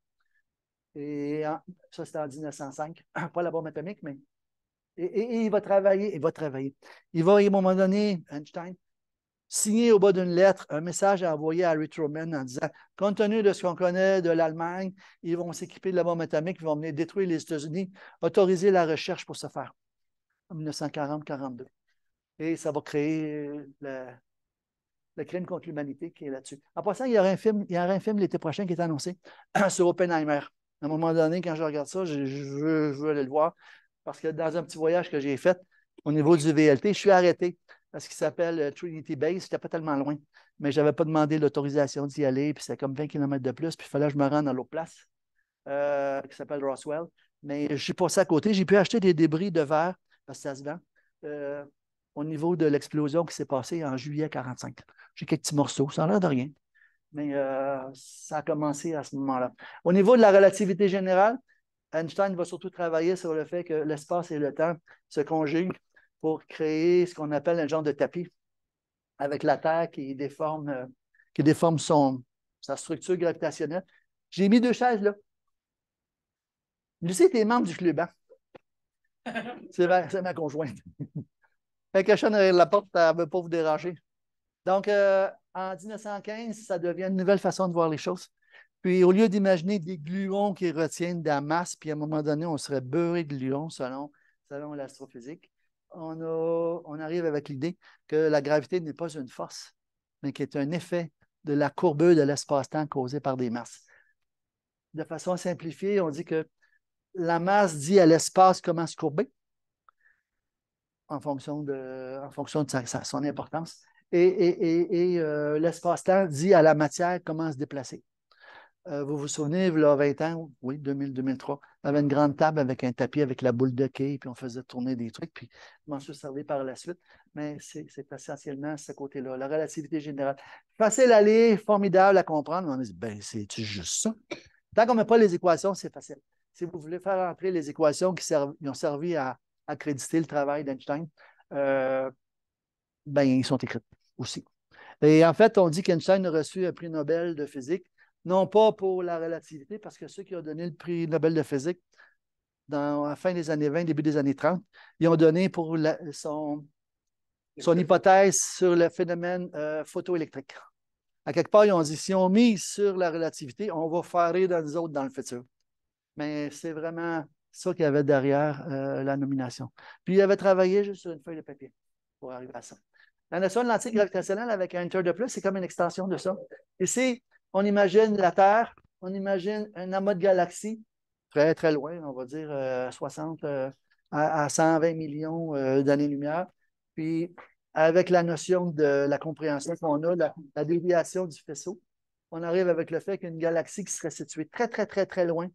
Et ça, c'était en 1905. (coughs) Pas la bombe atomique, mais. Et, et, il va travailler, il va travailler. Il va, à un moment donné, Einstein, signé au bas d'une lettre un message à envoyer à Harry Truman en disant Compte tenu de ce qu'on connaît de l'Allemagne, ils vont s'équiper de la bombe atomique, ils vont venir détruire les États-Unis, autoriser la recherche pour se faire. En 1940-42. Et ça va créer euh, le, crime contre l'humanité qui est là-dessus. En passant, il y aura un film, il y aura un film l'été prochain qui est annoncé (clears throat) sur Oppenheimer. À un moment donné, quand je regarde ça, je, veux, je veux aller le voir parce que dans un petit voyage que j'ai fait, au niveau du VLT, je suis arrêté à ce qui s'appelle euh, Trinity Base. C'était pas tellement loin, mais je n'avais pas demandé l'autorisation d'y aller. Puis c'était comme 20 km de plus. Puis il fallait que je me rende à l'autre place euh, qui s'appelle Roswell. Mais je suis passé à côté. J'ai pu acheter des débris de verre parce que ça se vend. Euh, au niveau de l'explosion qui s'est passée en juillet 45. J'ai quelques petits morceaux, ça n'a l'air de rien. Mais ça a commencé à ce moment-là. Au niveau de la relativité générale, Einstein va surtout travailler sur le fait que l'espace et le temps se conjuguent pour créer ce qu'on appelle un genre de tapis avec la Terre qui déforme, euh, qui déforme son, sa structure gravitationnelle. J'ai mis deux chaises là. Lucie était membre du club. Hein? (laughs) C'est ma, conjointe. (laughs) fait que je derrière la porte, elle ne veut pas vous déranger. Donc, euh, en 1915, ça devient une nouvelle façon de voir les choses. Puis, au lieu d'imaginer des gluons qui retiennent de la masse, puis à un moment donné, on serait beurré de gluons selon, selon l'astrophysique, on, arrive avec l'idée que la gravité n'est pas une force, mais qui est un effet de la courbure de l'espace-temps causée par des masses. De façon simplifiée, on dit que la masse dit à l'espace comment se courber en fonction de, en fonction de sa, son importance. Et, euh, l'espace-temps dit à la matière comment se déplacer. Euh, vous vous souvenez, il y a 20 ans, oui, 2000-2003, on avait une grande table avec un tapis, avec la boule de quai, puis on faisait tourner des trucs, puis je m'en suis servi par la suite. Mais c'est essentiellement ce côté-là, la relativité générale. Facile à lire, formidable à comprendre, mais on dit, ben, c'est juste ça. Tant qu'on ne met pas les équations, c'est facile. Si vous voulez faire entrer les équations qui ont servi à accréditer le travail d'Einstein, euh, ben, ils sont écrits aussi. Et en fait, on dit qu'Einstein a reçu un prix Nobel de physique non pas pour la relativité, parce que ceux qui ont donné le prix Nobel de physique dans, à la fin des années 20, début des années 30, ils ont donné pour son, son hypothèse sur le phénomène euh, photoélectrique. À quelque part, ils ont dit si on mise sur la relativité, on va faire rire dans les autres dans le futur. Mais c'est vraiment ça qu'il y avait derrière euh, la nomination. Puis il avait travaillé juste sur une feuille de papier pour arriver à ça. La notion de gravitationnelle avec un inter de plus, c'est comme une extension de ça. Et c'est on imagine la Terre, on imagine un amas de galaxies, très, très loin, on va dire 60 euh, euh, à, 120 millions euh, d'années-lumière. Puis, avec la notion de la compréhension qu'on a, la, déviation du faisceau, on arrive avec le fait qu'une galaxie qui serait située très, très, très, très loin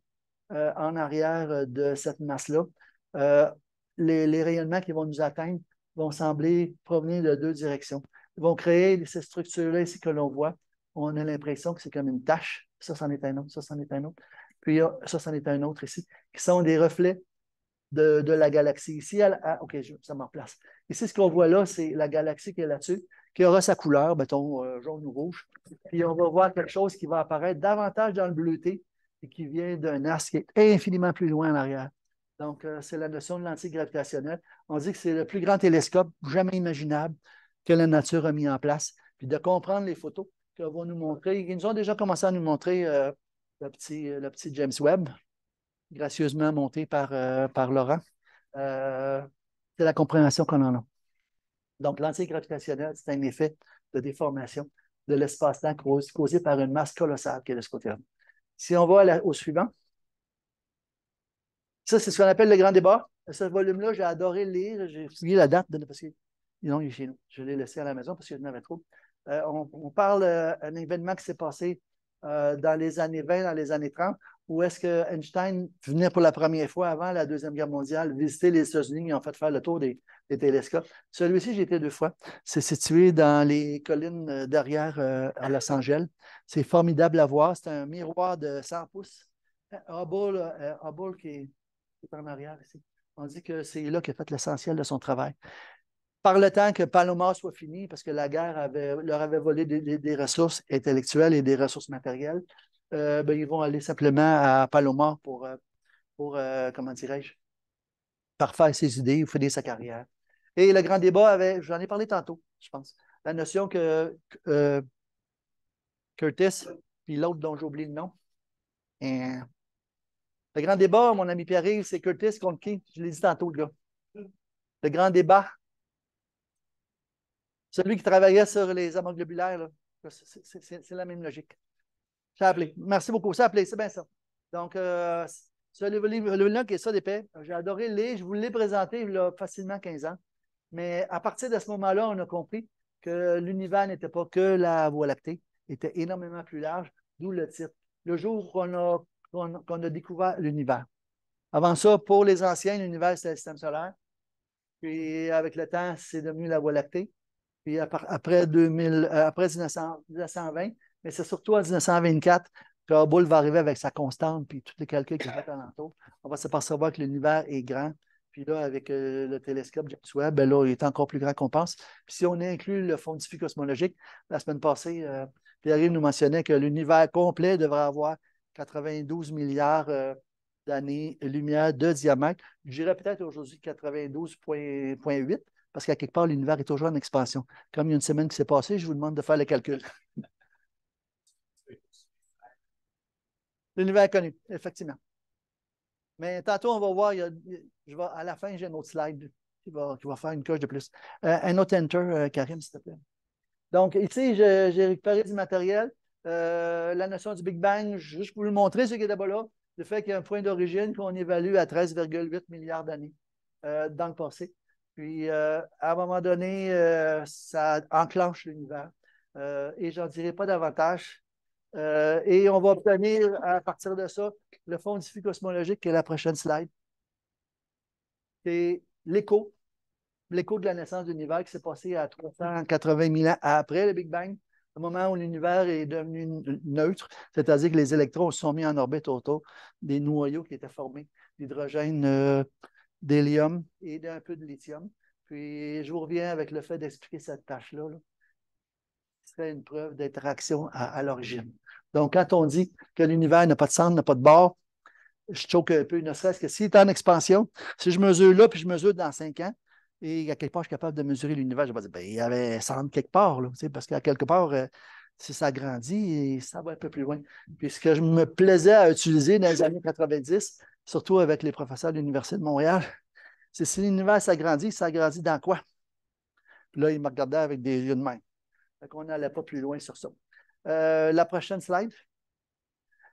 en arrière de cette masse-là, les, les rayonnements qui vont nous atteindre vont sembler provenir de deux directions. Ils vont créer ces structures-là ici que l'on voit, on a l'impression que c'est comme une tâche. Ça, c'en est un autre, ça, c'en est un autre. Puis ça, c'en est un autre ici, qui sont des reflets de, la galaxie. Ici, OK, ça m'en place. Ici, ce qu'on voit là, c'est la galaxie qui est là-dessus, qui aura sa couleur, mettons, euh, jaune ou rouge. Puis on va voir quelque chose qui va apparaître davantage dans le bleuté et qui vient d'un as qui est infiniment plus loin en arrière. Donc, euh, c'est la notion de lentille gravitationnelle. On dit que c'est le plus grand télescope jamais imaginable que la nature a mis en place. Puis de comprendre les photos, que vont nous montrer. Ils nous ont déjà commencé à nous montrer euh, euh, le, petit, James Webb, gracieusement monté par, euh, par Laurent. c'est la compréhension qu'on en a. Donc, l'antigravitationnel, c'est un effet de déformation de l'espace-temps causé par une masse colossale qui est de ce Si on va au suivant, ça, c'est ce qu'on appelle le grand débat. Ce volume-là, j'ai adoré le lire. J'ai oublié la date de, parce que non, chez nous. Je l'ai laissé à la maison parce que je n'avais trop. Euh, on, parle d'un euh, événement qui s'est passé euh, dans les années 20, dans les années 30, où est-ce que Einstein venait pour la première fois avant la Deuxième Guerre mondiale visiter les États-Unis et en fait faire le tour des, télescopes. Celui-ci, j'y étais deux fois. C'est situé dans les collines derrière à Los Angeles. C'est formidable à voir. C'est un miroir de 100 pouces. Hubble, qui, qui, est, en arrière ici. On dit que c'est là qu'il a fait l'essentiel de son travail par le temps que Palomar soit fini, parce que la guerre leur avait volé des, ressources intellectuelles et des ressources matérielles, euh, ben, ils vont aller simplement à Palomar pour, euh, euh, comment dirais-je, parfaire ses idées ou finir sa carrière. Et le grand débat avait, j'en ai parlé tantôt, je pense, la notion que Curtis, puis l'autre dont j'ai oublié le nom, hein. le grand débat, mon ami Pierre-Yves, c'est Curtis contre qui? Je l'ai dit tantôt, le gars. Le grand débat celui qui travaillait sur les amas globulaires, c'est la même logique. a appelé. Merci beaucoup. Ça a appelé, c'est bien ça. Donc, euh, ce livre-là qui est ça d'épais, j'ai adoré le lire. Je vous l'ai présenté il a facilement 15 ans. Mais à partir de ce moment-là, on a compris que l'univers n'était pas que la Voie lactée, était énormément plus large, d'où le titre. Le jour qu'on a découvert l'univers. Avant ça, pour les anciens, l'univers, c'était le système solaire. Puis avec le temps, c'est devenu la Voie lactée puis après, 2000, euh, après 1920, mais c'est surtout en 1924 que Hubble va arriver avec sa constante, puis tous les calculs qu'il a fait alentour. On va se s'apercevoir que l'univers est grand. Puis là, avec euh, le télescope James Webb, ben là, il est encore plus grand qu'on pense. Puis si on inclut le fond diffus cosmologique, la semaine passée, euh, pierre nous mentionnait que l'univers complet devrait avoir 92 milliards d'années-lumière de diamètre. Je dirais peut-être aujourd'hui 92,8 parce qu'à quelque part, l'univers est toujours en expansion. Comme il y a une semaine qui s'est passée, je vous demande de faire le calcul. L'univers est connu, effectivement. Mais tantôt, on va voir, je à la fin, j'ai un autre slide qui va, faire une coche de plus. Euh, un autre enter, euh, Karim, s'il te plaît. Donc, ici, j'ai récupéré du matériel. Euh, la notion du Big Bang, juste pour vous le montrer, ce qui est d'abord là, le fait qu'il y a un point d'origine qu'on évalue à 13,8 milliards d'années dans le passé. Puis, euh, à un moment donné, euh, ça enclenche l'univers. Euh, et j'en dirai pas davantage. Euh, et on va obtenir, à partir de ça, le fond diffus cosmologique, qui est la prochaine slide. C'est l'écho, l'écho de la naissance de l'univers qui s'est passé à 380 000 ans après le Big Bang, le moment où l'univers est devenu neutre, c'est-à-dire que les électrons se sont mis en orbite autour des noyaux qui étaient formés d'hydrogène d'hélium et d'un peu de lithium. Puis je vous reviens avec le fait d'expliquer cette tâche-là. serait une preuve d'interaction à, l'origine. Donc, quand on dit que l'univers n'a pas de centre, n'a pas de bord, je choque un peu, ne serait-ce que s'il est en expansion, si je mesure là, puis je mesure dans cinq ans, et à quelque part, je suis capable de mesurer l'univers, je vais dire, ben, il y avait centre quelque part, là, parce qu'à quelque part, euh, si ça grandit, ça va un peu plus loin. Puis ce que je me plaisais à utiliser dans les années 90, surtout avec les professeurs de l'Université de Montréal, (laughs) c'est si l'univers s'agrandit, ça grandit dans quoi? là, il me regardait avec des yeux de main. Donc, on n'allait pas plus loin sur ça. Euh, la prochaine slide.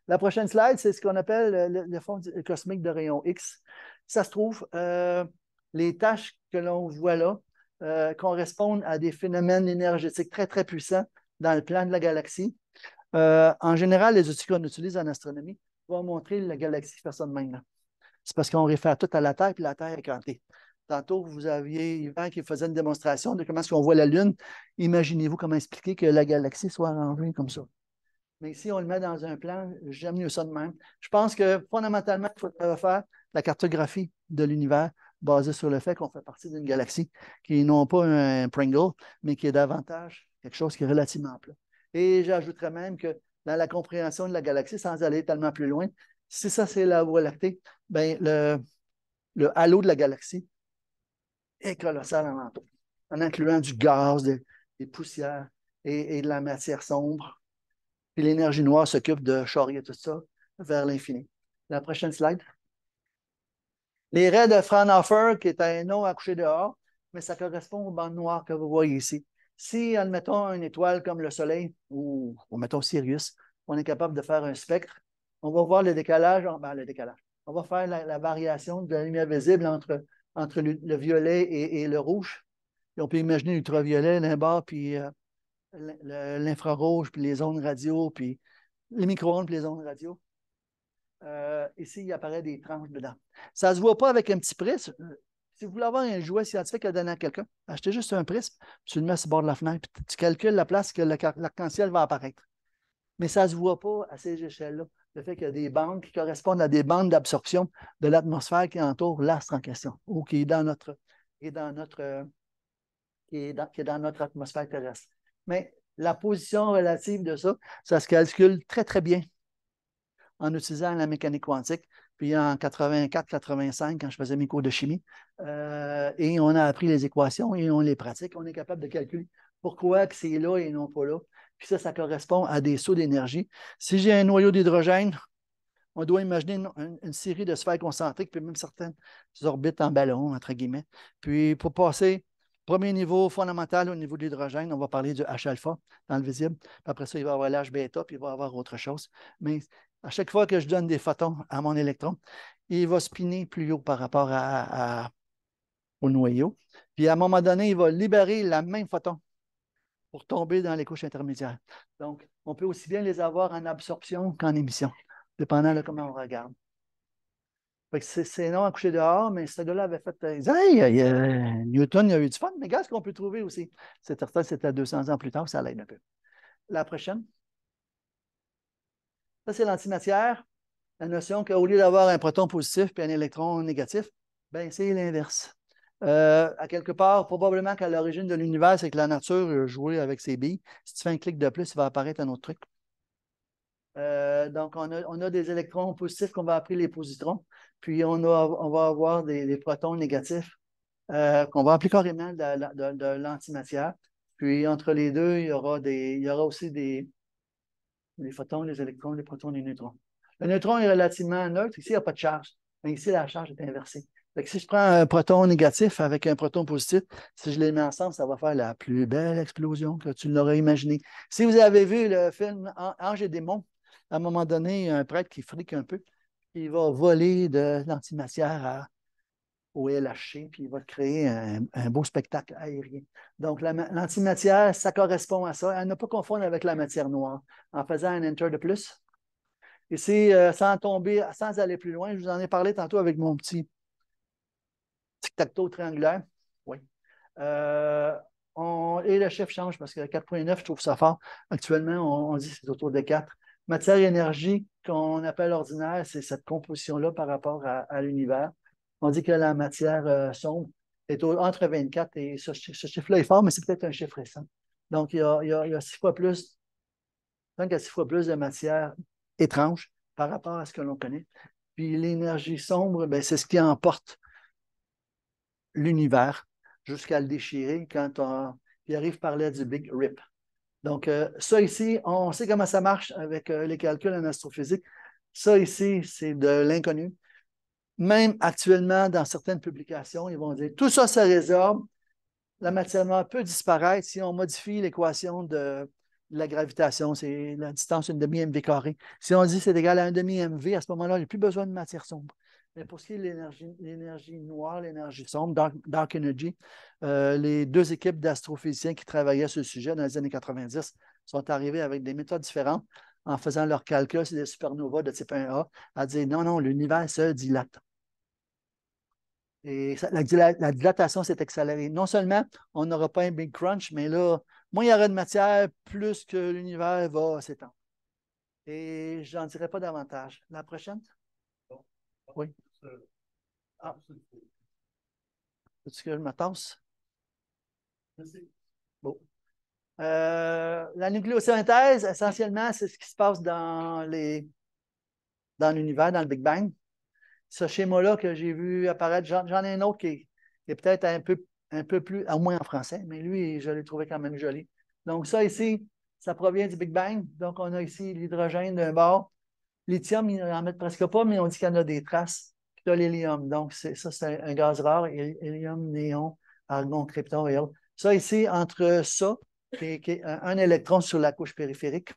La prochaine slide, c'est ce qu'on appelle le, fond cosmique de rayon X. Ça se trouve, euh, les tâches que l'on voit là euh, correspondent à des phénomènes énergétiques très, très puissants dans le plan de la galaxie. en général, les outils qu'on utilise en astronomie va montrer la galaxie personne ça C'est parce qu'on réfère tout à la Terre, puis la Terre est crantée. Tantôt, vous aviez Yvan qui faisait une démonstration de comment est-ce qu'on voit la Lune. Imaginez-vous comment expliquer que la galaxie soit arrangée comme ça. Mais si on le met dans un plan, j'aime mieux ça de même. Je pense que fondamentalement, il faudrait faire la cartographie de l'univers basée sur le fait qu'on fait partie d'une galaxie qui n'est pas un Pringle, mais qui est davantage quelque chose qui est relativement plat. Et j'ajouterais même que dans la compréhension de la galaxie sans aller tellement plus loin. Si ça, c'est la Voie lactée, ben, le, halo de la galaxie est colossal en entour, en incluant du gaz, des, poussières et, de la matière sombre. Puis l'énergie noire s'occupe de charrier tout ça vers l'infini. La prochaine slide. Les raies de Fraunhofer, qui est un nom à dehors, mais ça correspond aux bandes noires que vous voyez ici. Si, admettons, une étoile comme le Soleil ou, ou mettons Sirius, on est capable de faire un spectre, on va voir le décalage, ben, le décalage. On va faire la, variation de la lumière visible entre, entre le, violet et, le rouge. Et on peut imaginer l'ultraviolet, bas puis euh, l'infrarouge, puis les ondes radio, puis les micro-ondes, puis les ondes radio. ici, euh, il apparaît des tranches dedans. Ça ne se voit pas avec un petit prisme, euh, si vous voulez avoir un jouet scientifique à donner à quelqu'un, achetez juste un prisme, tu le mets sur le bord de la fenêtre, puis tu calcules la place que l'arc-en-ciel va apparaître. Mais ça ne se voit pas à ces échelles-là. Le fait qu'il y a des bandes qui correspondent à des bandes d'absorption de l'atmosphère qui entoure l'astre en question, ou dans notre, dans notre, qui est dans notre atmosphère terrestre. Mais la position relative de ça, ça se calcule très, très bien en utilisant la mécanique quantique. Puis en 84-85, quand je faisais mes cours de chimie, euh, et on a appris les équations et on les pratique, on est capable de calculer pourquoi c'est là et non pas là. Puis ça, ça correspond à des sauts d'énergie. Si j'ai un noyau d'hydrogène, on doit imaginer une, série de sphères concentriques, puis même certaines orbites en ballon, entre guillemets. Puis pour passer premier niveau fondamental au niveau de l'hydrogène, on va parler du H-alpha dans le visible. Après ça, il va y avoir l'H-bêta, puis il va y avoir autre chose. Mais à chaque fois que je donne des photons à mon électron, il va spinner plus haut par rapport au noyau. Puis à un moment donné, il va libérer la même photon pour tomber dans les couches intermédiaires. Donc, on peut aussi bien les avoir en absorption qu'en émission, dépendant de comment on regarde. C'est non à coucher dehors, mais ce gars-là avait fait. Euh, hey, euh, euh, Newton, il a eu du fun, mais regarde ce qu'on peut trouver aussi. C'est certain, c'était 200 ans plus tard, ça l'aide un peu. La prochaine. Ça, c'est l'antimatière, la notion qu'au lieu d'avoir un proton positif et un électron négatif, ben, c'est l'inverse. Euh, à quelque part, probablement qu'à l'origine de l'univers, c'est que la nature a avec ses billes. Si tu fais un clic de plus, il va apparaître un autre truc. Euh, donc, on a, des électrons positifs qu'on va appeler les positrons, puis on, va avoir des, protons négatifs euh, qu'on va appeler carrément de, de l'antimatière. Puis, entre les deux, il y aura, des, il y aura aussi des, les photons, les électrons, les protons, les neutrons. Le neutron est relativement neutre. Ici, il n'y a pas de charge. Mais ici, la charge est inversée. Donc, si je prends un proton négatif avec un proton positif, si je les mets ensemble, ça va faire la plus belle explosion que tu l'aurais imaginée. Si vous avez vu le film Ange et démon, à un moment donné, il y a un prêtre qui frique un peu, il va voler de l'antimatière à au LHC, puis il va créer un, beau spectacle aérien. Donc, l'antimatière, ça correspond à ça, Elle ne pas confondre avec la matière noire. En faisant un enter de plus, ici, euh, sans tomber, sans aller plus loin, je vous en ai parlé tantôt avec mon petit tic-tac-toe triangulaire. Oui. Euh, et le chiffre change parce que 4.9, je trouve ça fort. Actuellement, on, dit que c'est autour de 4. Matière et énergie, qu'on appelle ordinaire, c'est cette composition-là par rapport à l'univers. On dit que la matière euh, sombre est entre 24 et ce, chiffre-là est fort, mais c'est peut-être un chiffre récent. Donc, il y a, il six fois plus, de matière étrange par rapport à ce que l'on connaît. Puis l'énergie sombre, ben, c'est ce qui emporte l'univers jusqu'à le déchirer quand on, il arrive par l'aide du Big Rip. Donc, euh, ça ici, on sait comment ça marche avec euh, les calculs en astrophysique. Ça ici, c'est de l'inconnu. Même actuellement, dans certaines publications, ils vont dire tout ça ça résorbe. La matière noire peut disparaître si on modifie l'équation de la gravitation. C'est la distance une demi-mv carré. Si on dit c'est égal à un demi-mv, à ce moment-là, il n'y a plus besoin de matière sombre. Mais pour ce qui est de l'énergie noire, l'énergie sombre, dark, energy, euh, les deux équipes d'astrophysiciens qui travaillaient sur ce sujet dans les années 90 sont arrivées avec des méthodes différentes en faisant leurs calculs sur des supernovas de type 1A, à dire non, non, l'univers se dilate. Et la, dilatation s'est accélérée. Non seulement on n'aura pas un big crunch, mais là, moins il y aura de matière, plus que l'univers va s'étendre. Et j'en dirai pas davantage. La prochaine? Oui. Ah. Est-ce que je me Merci. Bon. Euh, la nucléosynthèse, essentiellement, c'est ce qui se passe dans les dans l'univers, dans le Big Bang ce schéma-là que j'ai vu apparaître. J'en ai un autre qui est, peut-être un peu, un peu plus, au moins en français, mais lui, je l'ai trouvé quand même joli. Donc, ça ici, ça provient du Big Bang. Donc, on a ici l'hydrogène d'un bord. Lithium, ils n'en mettent presque pas, mais on dit qu'il y en a des traces. Puis l'hélium. Donc, ça, c'est un gaz rare, hélium, néon, argon, krypton et Ça ici, entre ça, un électron sur la couche périphérique,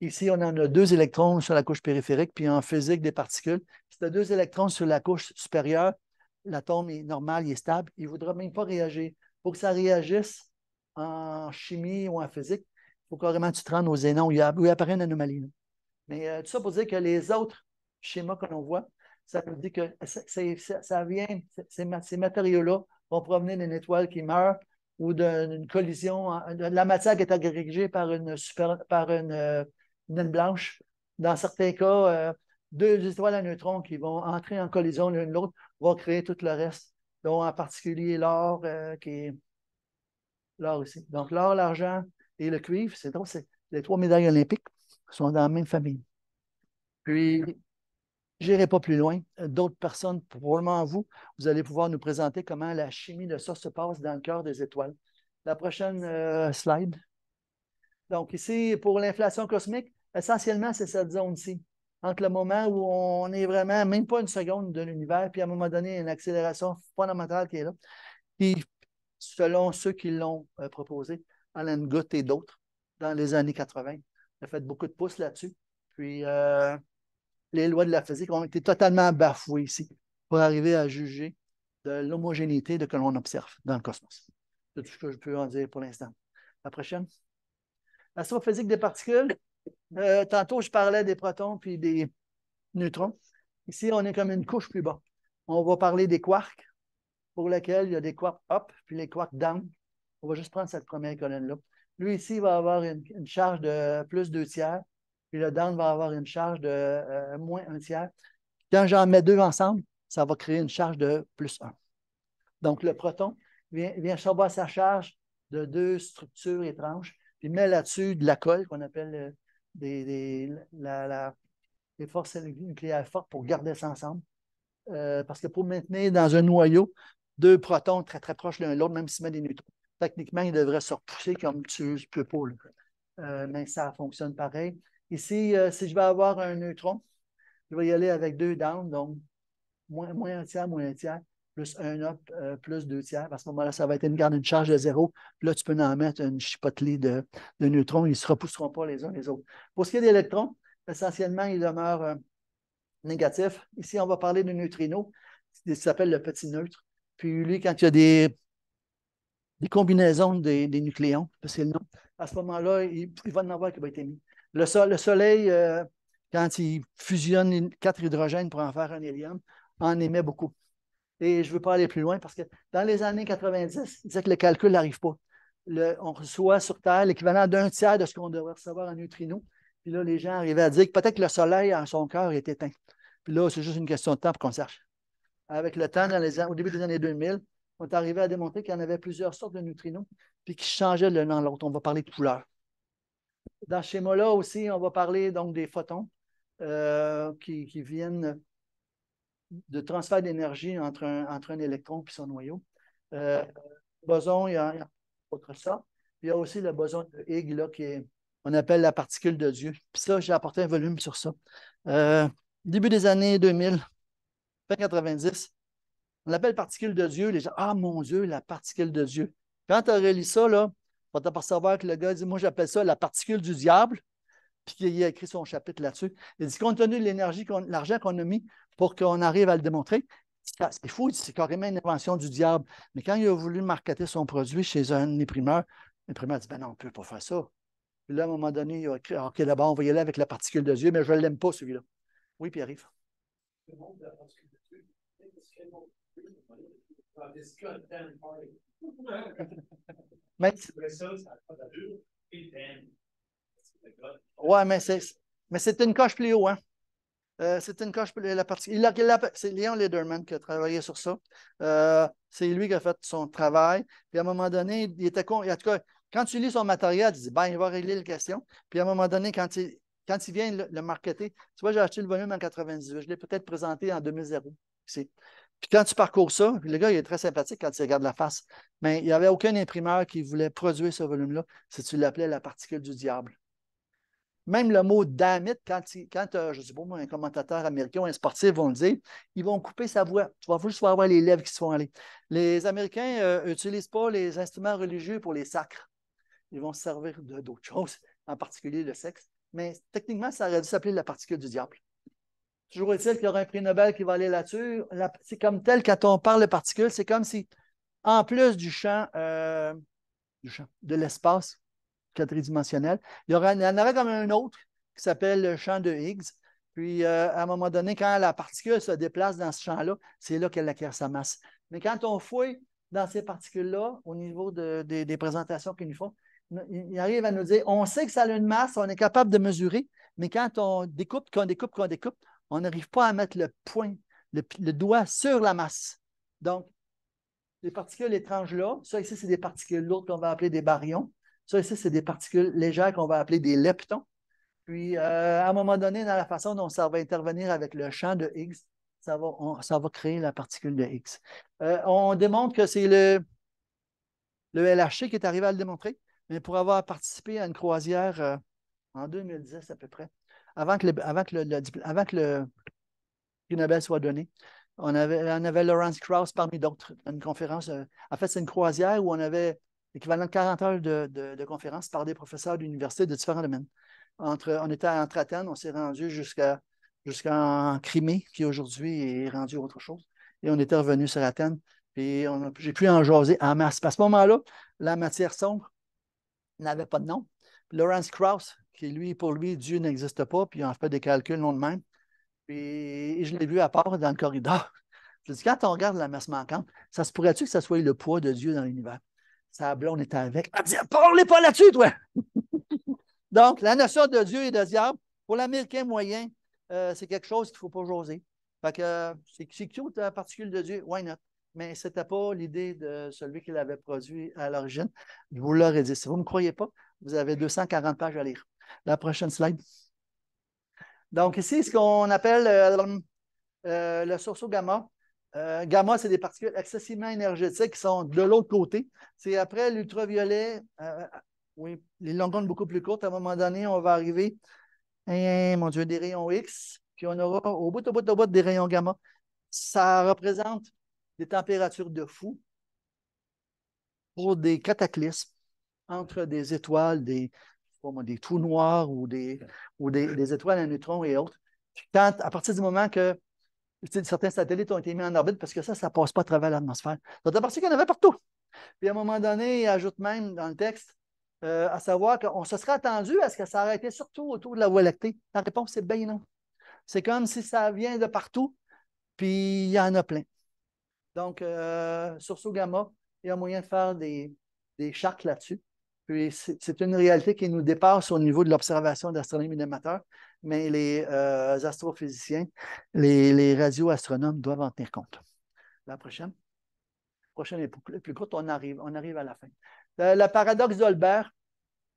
Ici, on en a deux électrons sur la couche périphérique, puis en physique des particules, si tu as deux électrons sur la couche supérieure, l'atome est normal, il est stable, il ne voudra même pas réagir. Pour que ça réagisse en chimie ou en physique, il faut carrément que tu te rendes aux énons où il, apparaît une anomalie. Mais euh, tout ça pour dire que les autres schémas que l'on voit, ça veut dire que ça, vient, ces, matériaux-là vont provenir d'une étoile qui meurt ou d'une collision, de la matière qui est agrégée par une, par une euh, naine blanche. Dans certains cas, euh, deux étoiles à neutrons qui vont entrer en collision l'une l'autre vont créer tout le reste, dont en particulier l'or euh, qui est l'or aussi. Donc l'or, l'argent et le cuivre, c'est les trois médailles olympiques sont dans la même famille. Puis, j'irai pas plus loin. D'autres personnes, probablement vous, vous allez pouvoir nous présenter comment la chimie de ça se passe dans le cœur des étoiles. La prochaine euh, slide. Donc ici, pour l'inflation cosmique, essentiellement, c'est cette zone-ci. Entre le moment où on est vraiment même pas une seconde de l'univers, puis à un moment donné, une accélération fondamentale qui est là. Puis, selon ceux qui l'ont euh, proposé, Alan Gutt et d'autres, dans les années 80, a fait beaucoup de pouces là-dessus. Puis, euh, les lois de la physique ont été totalement bafouées ici pour arriver à juger de l'homogénéité de ce que l'on observe dans le cosmos. C'est tout ce que je peux en dire pour l'instant. La prochaine. physique des particules, euh, tantôt, je parlais des protons puis des neutrons. Ici, on est comme une couche plus bas. On va parler des quarks, pour lesquels il y a des quarks up puis les quarks down. On va juste prendre cette première colonne-là. Lui, ici, va avoir une, charge de plus deux tiers, puis le down va avoir une charge de euh, moins un tiers. Quand j'en mets deux ensemble, ça va créer une charge de plus un. Donc, le proton vient, vient sa charge de deux structures étranges, puis met là-dessus de la colle qu'on appelle euh, des, forces nucléaires fortes pour garder ça ensemble. Euh, parce que pour maintenir dans un noyau deux protons très, très proches l'un de l'autre, même s'ils mettent des neutrons, techniquement, ils devraient se repousser comme tu peux pas. Euh, mais ça fonctionne pareil. Ici, euh, si je vais avoir un neutron, je vais y aller avec deux dents, donc moins, moins un tiers, moins un tiers plus un up, euh, plus deux tiers. À ce moment-là, ça va être une garde, une charge de zéro. là, tu peux en mettre une chipotelie de, neutrons. Ils ne se repousseront pas les uns les autres. Pour ce qui est des électrons, essentiellement, ils demeurent euh, négatifs. Ici, on va parler de neutrinos. qui s'appelle le petit neutre. Puis lui, quand il y a des, des combinaisons des, des nucléons, c'est le nom, à ce moment-là, il, va en avoir qui va être émis. Le, soleil, euh, quand il fusionne quatre hydrogènes pour en faire un hélium, en émet beaucoup. Et je ne veux pas aller plus loin parce que dans les années 90, il disait que le calcul n'arrive pas. on reçoit sur Terre l'équivalent d'un tiers de ce qu'on devrait recevoir en neutrinos. Puis là, les gens arrivaient à dire que peut-être que le soleil en son cœur est éteint. Puis là, c'est juste une question de temps pour qu'on cherche. Avec le temps, au début des années 2000, on est arrivé à démontrer qu'il y en avait plusieurs sortes de neutrinos, puis qui changeaient l'un dans l'autre. On va parler de couleurs. Dans ce schéma-là aussi, on va parler donc des photons euh, qui, viennent de transfert d'énergie entre un, entre un électron et son noyau. Euh, boson, il y, a, autre ça. il y a aussi le boson de Higgs, là, qui est, on appelle la particule de Dieu. Puis ça, j'ai apporté un volume sur ça. Euh, début des années 2000, fin 90, on l'appelle particule de Dieu. Les gens, ah mon Dieu, la particule de Dieu. Quand tu relis ça, là, tu vas t'apercevoir que le gars dit, moi j'appelle ça la particule du diable puis qu'il a écrit son chapitre là-dessus. Il dit compte tenu de l'énergie, l'argent qu'on a mis pour qu'on arrive à le démontrer. C'est fou, c'est carrément une invention du diable. Mais quand il a voulu marketer son produit chez un imprimeur, l'imprimeur dit Ben non, on ne peut pas faire ça. Puis là, à un moment donné, il a écrit ah, OK, d'abord, on va y aller avec la particule de Dieu, mais je ne l'aime pas, celui-là. Oui, puis arrive. (laughs) Oui, c'est, mais c'est une coche plus haut, hein? Euh, c'est une coche, la partie. c'est Léon Lederman qui a travaillé sur ça. Euh, c'est lui qui a fait son travail. Puis à un moment donné, il était con. En tout cas, quand tu lis son matériel, tu dis, ben, il va régler la question. Puis à un moment donné, quand il, quand il vient le, marketer, tu vois, j'ai acheté le volume en 98. Je l'ai peut-être présenté en 2000. Puis quand tu parcours ça, le gars, il est très sympathique quand tu regardes la face. Mais il n'y avait aucun imprimeur qui voulait produire ce volume-là si tu l'appelais la particule du diable. Même le mot «damit», quand, euh, je sais pas un commentateur américain ou un sportif vont le dire, ils vont couper sa voix. Tu vas juste avoir les lèvres qui sont font Les Américains n'utilisent euh, pas les instruments religieux pour les sacres. Ils vont se servir d'autres choses, en particulier le sexe. Mais techniquement, ça aurait dû s'appeler la particule du diable. Toujours est-il qu'il y aura un prix Nobel qui va aller là-dessus. c'est comme tel, quand on parle de particules, c'est comme si, en plus du champ, euh, du champ de l'espace, tridimensionnelle. Il y, aura, en aurait comme un autre qui s'appelle le champ de Higgs. Puis, euh, à un moment donné, quand la particule se déplace dans ce champ-là, c'est là, qu'elle acquiert sa masse. Mais quand on fouille dans ces particules-là, au niveau des présentations qu'ils nous font, ils arrivent à nous dire on sait que ça a une masse, on est capable de mesurer, mais quand on découpe, qu'on découpe, qu'on découpe, on n'arrive pas à mettre le point, le, le, doigt sur la masse. Donc, les particules étranges là, ça ici, c'est des particules lourdes qu'on va appeler des baryons. Ça, ici, c'est des particules légères qu'on va appeler des leptons. Puis, euh, à un moment donné, dans la façon dont ça va intervenir avec le champ de Higgs, ça va, créer la particule de Higgs. Euh, on démontre que c'est le, le LHC qui est arrivé à le démontrer, mais pour avoir participé à une croisière euh, en 2010 à peu près, avant que le, avant que le, soit donné, on avait, on avait Lawrence Krauss parmi d'autres, une conférence. en fait, c'est une croisière où on avait l'équivalent de 40 heures de, conférence par des professeurs d'université de différents domaines. Entre, on était entre Athènes, on s'est rendu jusqu'à jusqu'en Crimée, qui aujourd'hui est rendu autre chose. Et on était revenu sur Athènes. Et j'ai pu en jaser en masse. À ce moment-là, la matière sombre n'avait pas de nom. Lawrence Krauss, qui lui, pour lui, Dieu n'existe pas, puis on fait des calculs non de même. Puis je l'ai vu à part dans le corridor. (laughs) Je dit, quand on regarde la masse manquante, ça se pourrait-tu que ça soit le poids de Dieu dans l'univers? sa blonde était avec. Parlez pas là-dessus, toi (laughs) Donc, la notion de Dieu et de diable, pour l'Américain moyen, euh, c'est quelque chose qu'il ne faut pas joser. Fait que euh, c'est cute, la particule de Dieu, why not? Mais ce n'était pas l'idée de celui qui l'avait produit à l'origine. Je vous l'aurais dit. Si vous ne me croyez pas, vous avez 240 pages à lire. La prochaine slide. Donc, ici, ce qu'on appelle euh, le sourceau gamma, euh, gamma, c'est des particules excessivement énergétiques qui sont de l'autre côté. C'est après l'ultraviolet, euh, oui, les longueurs beaucoup plus courtes. À un moment donné, on va arriver, hein, mon Dieu, des rayons X, puis on aura au bout, au bout, au bout des rayons gamma. Ça représente des températures de fou pour des cataclysmes entre des étoiles, des, des trous noirs ou, des, ou des, étoiles à neutrons et autres. à partir du moment que certains satellites ont été mis en orbite parce que ça, ça ne passe pas à travers l'atmosphère. Donc, partir qu'il y en avait partout. Puis à un moment donné, il ajoute même dans le texte, euh, à savoir qu'on se serait attendu à ce que ça arrêtait surtout autour de la Voie lactée. La réponse, c'est bien non. C'est comme si ça vient de partout, puis il y en a plein. Donc, euh, sur gamma il y a moyen de faire des, des là-dessus. Puis c'est une réalité qui nous dépasse au niveau de l'observation d'astronomie d'amateurs, mais les euh, astrophysiciens, les, radioastronomes doivent en tenir compte. La prochaine. La prochaine est plus, courte, on arrive, on arrive à la fin. Euh, le, paradoxe d'Holbert,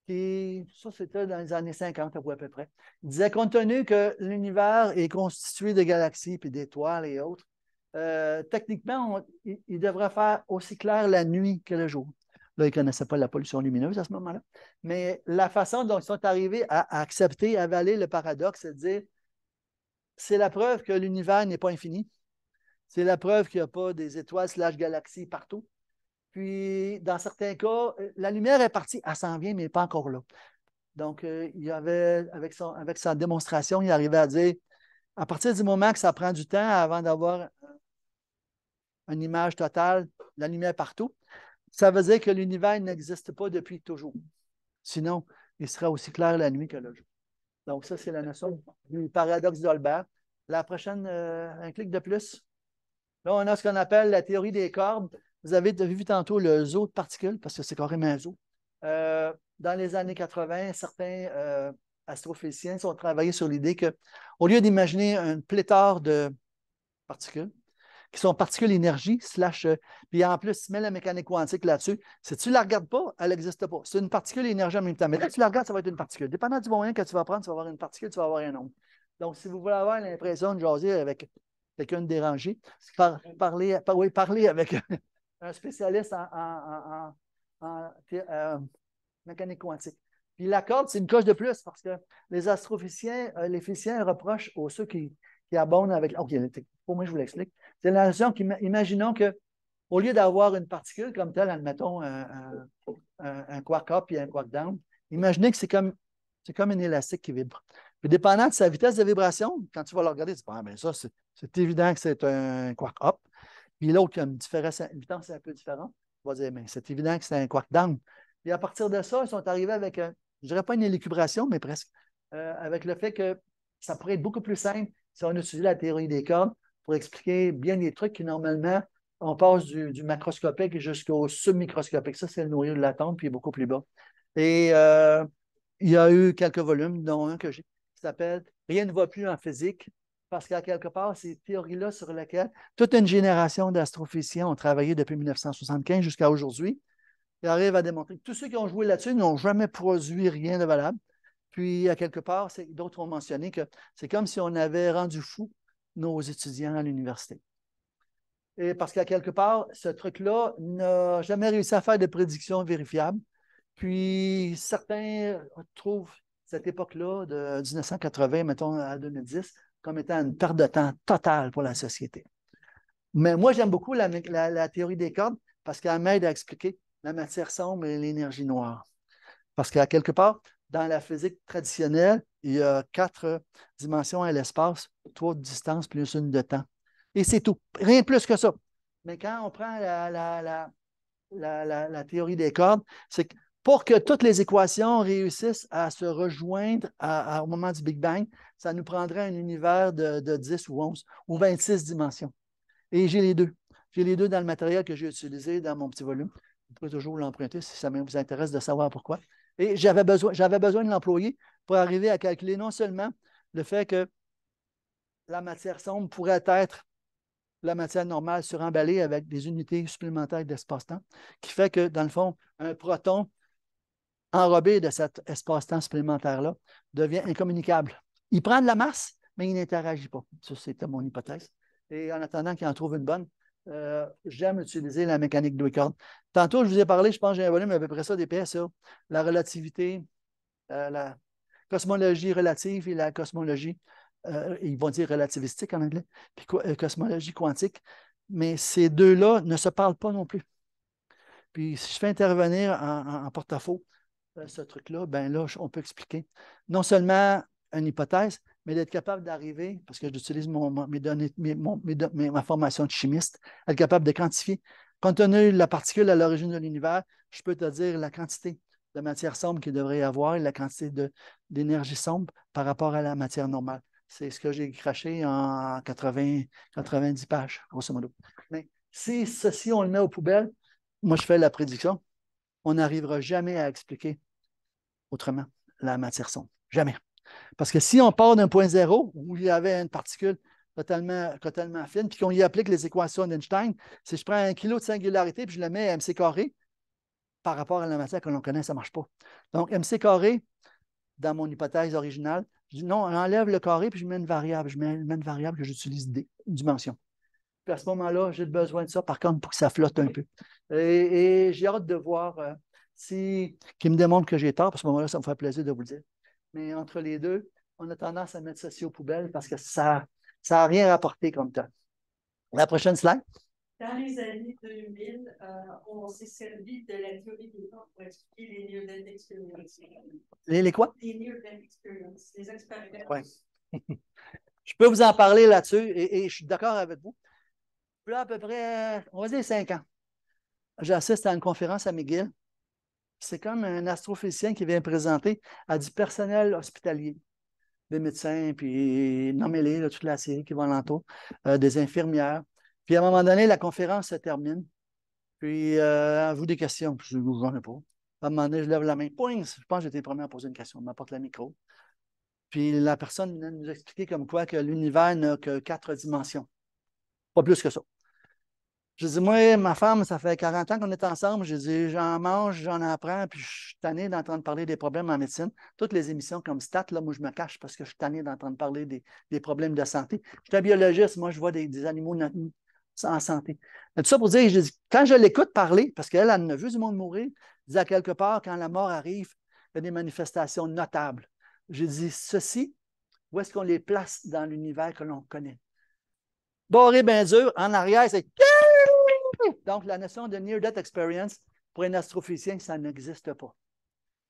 qui, ça c'était dans les années 50 à peu près, disait compte tenu que l'univers est constitué de galaxies puis d'étoiles et autres, euh, techniquement, il devrait faire aussi clair la nuit que le jour ils ne connaissaient pas la pollution lumineuse à ce moment-là. Mais la façon dont ils sont arrivés à accepter, à avaler le paradoxe, c'est de dire c'est la preuve que l'univers n'est pas infini. C'est la preuve qu'il n'y a pas des étoiles slash galaxies partout. Puis, dans certains cas, la lumière est partie, elle s'en vient, mais elle pas encore là. Donc, euh, il y avait, avec, son, avec sa démonstration, il arrivait à dire à partir du moment que ça prend du temps avant d'avoir une image totale, la lumière partout, ça veut dire que l'univers n'existe pas depuis toujours. Sinon, il serait aussi clair la nuit que le jour. Donc, ça, c'est la notion du paradoxe d'Holbert. La prochaine, euh, un clic de plus. Là, on a ce qu'on appelle la théorie des cordes. Vous avez vu tantôt le zoo de particules, parce que c'est carrément un zoo. Euh, dans les années 80, certains euh, astrophysiciens ont travaillé sur l'idée qu'au lieu d'imaginer un pléthore de particules, qui sont particules énergie, slash. Euh, puis en plus, tu mets la mécanique quantique là-dessus. Si tu ne la regardes pas, elle n'existe pas. C'est une particule énergie en même temps. Mais là, tu la regardes, ça va être une particule. Dépendant du moyen que tu vas prendre, tu vas avoir une particule, tu vas avoir un nombre. Donc, si vous voulez avoir l'impression de jaser avec quelqu'un de dérangé, parlez, avec (laughs) un spécialiste en, euh, mécanique quantique. Puis la corde, c'est une coche de plus parce que les astrophysiciens, euh, les physiciens reprochent aux ceux qui, abonnent avec. OK, pour moi, je vous l'explique. C'est la notion qu'imaginons que, au lieu d'avoir une particule comme telle, admettons un, un, quark up et un quark down, imaginez que c'est comme, c'est comme un élastique qui vibre. Puis dépendant de sa vitesse de vibration, quand tu vas le regarder, tu dis ah, ben ça, c'est, évident que c'est un quark up. Puis l'autre qui a une différence, une vitesse un peu différente, tu vas dire mais ben, c'est évident que c'est un quark down. Et à partir de ça, ils sont arrivés avec, un, je dirais pas une élucubration, mais presque, euh, avec le fait que ça pourrait être beaucoup plus simple si on utilisait la théorie des cordes pour expliquer bien les trucs qui, normalement, on passe du, macroscopique jusqu'au submicroscopique. Ça, c'est le noyau de la l'atome, puis beaucoup plus bas. Et euh, il y a eu quelques volumes, dont un que j'ai, qui s'appelle Rien ne va plus en physique, parce qu'à quelque part, ces théories-là sur lesquelles toute une génération d'astrophysiciens ont travaillé depuis 1975 jusqu'à aujourd'hui, ils arrivent à démontrer que tous ceux qui ont joué là-dessus n'ont jamais produit rien de valable. Puis, à quelque part, d'autres ont mentionné que c'est comme si on avait rendu fou nos étudiants à l'université. Et parce qu'à quelque part, ce truc-là n'a jamais réussi à faire de prédictions vérifiables. Puis certains trouvent cette époque-là, de 1980, mettons, à 2010, comme étant une perte de temps totale pour la société. Mais moi, j'aime beaucoup la, la, théorie des cordes parce qu'elle m'aide à expliquer la matière sombre et l'énergie noire. Parce qu'à quelque part, dans la physique traditionnelle, il y a quatre dimensions à l'espace, trois de distance plus une de temps. Et c'est tout. Rien de plus que ça. Mais quand on prend la, théorie des cordes, c'est que pour que toutes les équations réussissent à se rejoindre au moment du Big Bang, ça nous prendrait un univers de, 10 ou 11 ou 26 dimensions. Et j'ai les deux. J'ai les deux dans le matériel que j'ai utilisé dans mon petit volume. Vous pouvez toujours l'emprunter si ça vous intéresse de savoir pourquoi. Et j'avais besoin, j'avais besoin de l'employer pour arriver à calculer non seulement le fait que la matière sombre pourrait être la matière normale suremballée avec des unités supplémentaires d'espace-temps, qui fait que, dans le fond, un proton enrobé de cet espace-temps supplémentaire-là devient incommunicable. Il prend de la masse, mais il n'interagit pas. Ça, c'était mon hypothèse. Et en attendant qu'il en trouve une bonne, euh, j'aime utiliser la mécanique de Wickard. Tantôt, je vous ai parlé, je pense que j'ai un volume à peu près ça des PSA, la relativité, euh, la cosmologie relative et la cosmologie, euh, ils vont dire relativistique en anglais, puis euh, cosmologie quantique. Mais ces deux-là ne se parlent pas non plus. Puis si je fais intervenir en, porte-à-faux euh, ce truc-là, ben là, on peut expliquer non seulement une hypothèse, mais d'être capable d'arriver, parce que j'utilise mes données, ma formation de chimiste, être capable de quantifier. Compte tenu de la particule à l'origine de l'univers, je peux te dire la quantité de matière sombre qu'il devrait y avoir et la quantité d'énergie sombre par rapport à la matière normale. C'est ce que j'ai craché en 80, 90 pages, grosso modo. Mais si ceci, on le met aux poubelles, moi, je fais la prédiction, on n'arrivera jamais à expliquer autrement la matière sombre. Jamais. Parce que si on part d'un point zéro où il y avait une particule totalement, totalement fine, puis qu'on y applique les équations d'Einstein, si je prends un kilo de singularité puis je le mets à mc carré, par rapport à la matière que l'on connaît, ça ne marche pas. Donc, MC carré, dans mon hypothèse originale, je dis non, enlève le carré puis je mets une variable. Je mets, une variable que j'utilise dimension. Puis à ce moment-là, j'ai besoin de ça, par contre, pour que ça flotte un peu. Et, j'ai hâte de voir euh, si qui me démontre que j'ai tort. À ce moment-là, ça me ferait plaisir de vous le dire. Mais entre les deux, on a tendance à mettre aussi aux poubelles parce que ça n'a a rien rapporté comme ça La prochaine slide. Dans les années 2000, euh, on s'est servi de la théorie du temps pour expliquer les lieux d'expérience. Les, les quoi? Les lieux d'expérience, les expériences. Ouais. (laughs) je peux vous en parler là-dessus et, je suis d'accord avec vous. là, à peu près, on va dire cinq ans, j'assiste à une conférence à McGill. C'est comme un astrophysicien qui vient présenter à du personnel hospitalier des médecins, puis nommez-les, toute la série qui va l'entour, euh, des infirmières, puis à un moment donné, la conférence se termine. Puis euh, à vous des questions, je vous en ai pas. À un moment donné, je lève la main. Poing! Je pense que j'étais le premier à poser une question. On m'apporte le micro. Puis la personne vient nous expliquer comme quoi que l'univers n'a que quatre dimensions. Pas plus que ça. Je dis, moi, ma femme, ça fait 40 ans qu'on est ensemble. Je dis, j'en mange, j'en apprends, puis je suis tanné d'entendre parler des problèmes en médecine. Toutes les émissions comme Stat, là, moi, je me cache parce que je suis tanné d'entendre parler des, problèmes de santé. Je suis un biologiste, moi, je vois des animaux en santé. Tout ça pour dire, quand je l'écoute parler, parce qu'elle, elle a vu du monde mourir, elle disait à quelque part, quand la mort arrive, il y a des manifestations notables. J'ai dit, ceci, où est-ce qu'on les place dans l'univers que l'on connaît? Boré bien dur, en arrière, c'est donc, la notion de near-death experience, pour un astrophysicien, ça n'existe pas.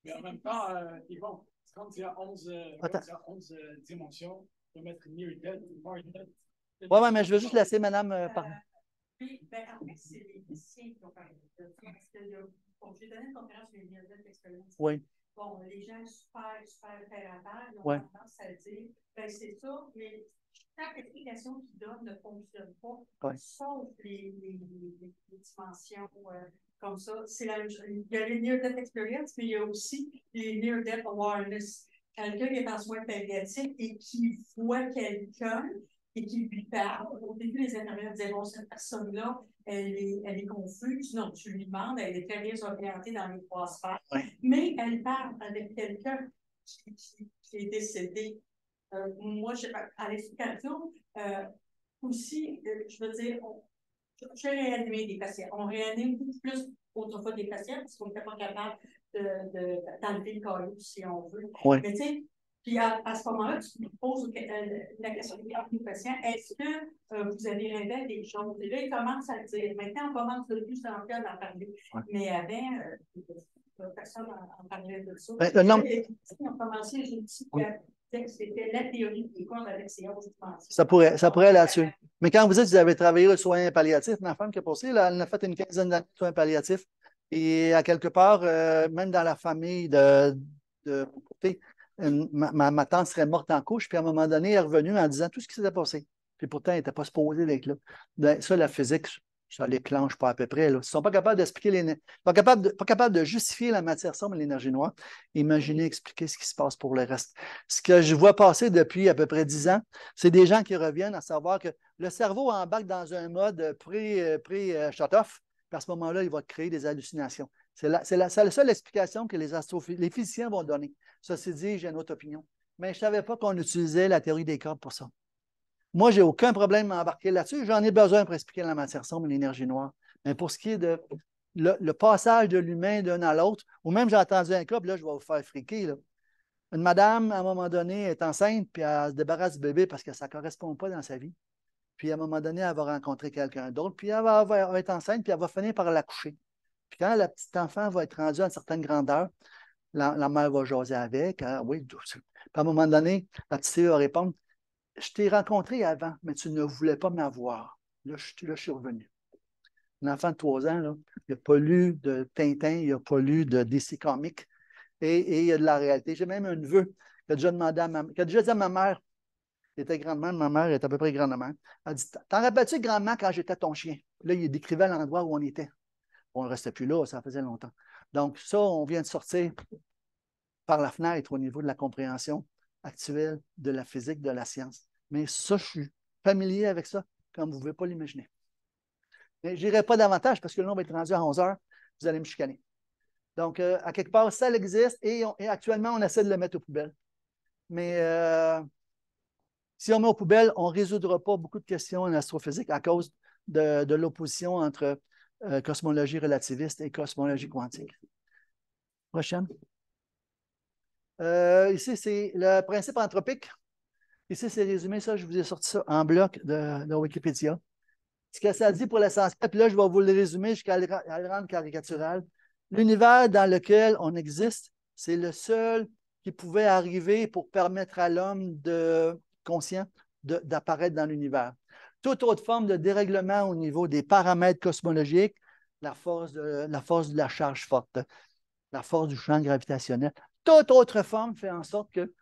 Mais en même temps, euh, Yvon, quand il y a 11, euh, euh, dimensions, on peut mettre near-death, death oui, ouais, mais je veux juste laisser madame euh, parler. Ben, en fait, c'est les lycéens qui ont parlé de parce que j'ai donné une conférence sur les miroirs d'expérience. Oui. Bon, les gens super, super terre à ont oui. tendance à dire, ben, c'est ça, mais chaque explication qu'ils donnent ne fonctionne pas, oui. sauf les, les, dimensions euh, comme ça. C'est la, il y a les near-death experience, mais il y a aussi les near-death awareness. Quelqu'un qui est en soins périodiques et qui voit quelqu'un et qui lui parle. Au début, les infirmières disaient, bon, cette personne-là, elle est, elle est confuse. Non, tu lui demandes, elle est très bien dans les trois Mais elle parle avec quelqu'un qui, qui, est décédé. Euh, moi, à l'explication, euh, aussi, euh, je veux dire, on, j'ai réanimé des patients. On réanime beaucoup plus autrefois des patients parce qu'on n'était pas capable d'enlever de, le caillou si on veut. Mais tu puis à, ce moment-là, tu poses euh, la question du patient, est-ce que euh, vous avez rêvé des choses? Et là, il commence à dire. Maintenant, on commence de plus en plus à en parler. Mais avant, euh, personne n'en parlait de ça. Ben, non. on commençait, j'ai dit que c'était la théorie des quoi, avec ces Ça pourrait, ça pourrait là-dessus. Mais quand vous dites que vous avez travaillé le soin palliatif, ma femme qui a passé, elle a fait une quinzaine d'années de soins palliatifs. Et à quelque part, même dans la famille de, de, de euh, ma, tante serait morte en couche, puis à un moment donné, elle est revenue en disant tout ce qui s'était passé. Puis pourtant, elle n'était pas supposée d'être là. Ben, ça, la physique, ça l'éclenche pas à peu près. Ils ne sont pas capables d'expliquer les. Pas capables, de, de justifier la matière sombre et l'énergie noire. Imaginez expliquer ce qui se passe pour le reste. Ce que je vois passer depuis à peu près dix ans, c'est des gens qui reviennent à savoir que le cerveau embarque dans un mode pré-shut-off. Euh, euh, puis à ce moment-là, il va créer des hallucinations. C'est la, seule explication que les, les physiciens vont donner c'est dit, j'ai une autre opinion. Mais je ne savais pas qu'on utilisait la théorie des cordes pour ça. Moi, j'ai aucun problème à embarquer là-dessus. J'en ai besoin pour expliquer la matière sombre et l'énergie noire. Mais pour ce qui est de le, passage de l'humain d'un à l'autre, ou même j'ai entendu un cas, là, je vais vous faire friquer. Une madame, à un moment donné, est enceinte, puis elle se débarrasse du bébé parce que ça ne correspond pas dans sa vie. Puis à un moment donné, elle va rencontrer quelqu'un d'autre, puis elle va, va, être enceinte, puis elle va finir par l'accoucher. Puis quand la petite enfant va être rendue à une certaine grandeur, la, mère va jaser avec. Hein. oui, puis à un moment donné, la petite va répondre Je t'ai rencontré avant, mais tu ne voulais pas m'avoir. Là, je, suis revenu. Un enfant de trois ans, il n'a pas lu de Tintin, il n'a pas lu de DC Comics et, il y a de la réalité. J'ai même un neveu qui a déjà demandé à ma, dit à ma mère il était grand-mère, ma mère est à peu près grand-mère. Elle dit T'en rappelles-tu, grand-mère, quand j'étais ton chien Là, il décrivait l'endroit où on était. On ne restait plus là, ça faisait longtemps. Donc, ça, on vient de sortir par la fenêtre au niveau de la compréhension actuelle de la physique, de la science. Mais ça, je suis familier avec ça, comme vous ne pouvez pas l'imaginer. Mais je n'irai pas davantage parce que le nombre est rendu à 11 heures. Vous allez me chicaner. Donc, euh, à quelque part, ça existe et, actuellement, on essaie de le mettre aux poubelles. Mais euh, si on met aux poubelles, on ne résoudra pas beaucoup de questions en astrophysique à cause de l'opposition entre euh, cosmologie relativiste et cosmologie quantique. Prochaine. Euh, ici, c'est le principe anthropique. Ici, c'est résumé, ça, je vous ai sorti ça en bloc de, Wikipédia. Ce que ça dit pour l'essentiel, puis là, je vais vous le résumer jusqu'à le, rendre caricatural. L'univers dans lequel on existe, c'est le seul qui pouvait arriver pour permettre à l'homme de conscient d'apparaître dans l'univers toute autre forme de dérèglement au niveau des paramètres cosmologiques, la force de la, force de la charge forte, la force du champ gravitationnel, toute autre forme fait en sorte que,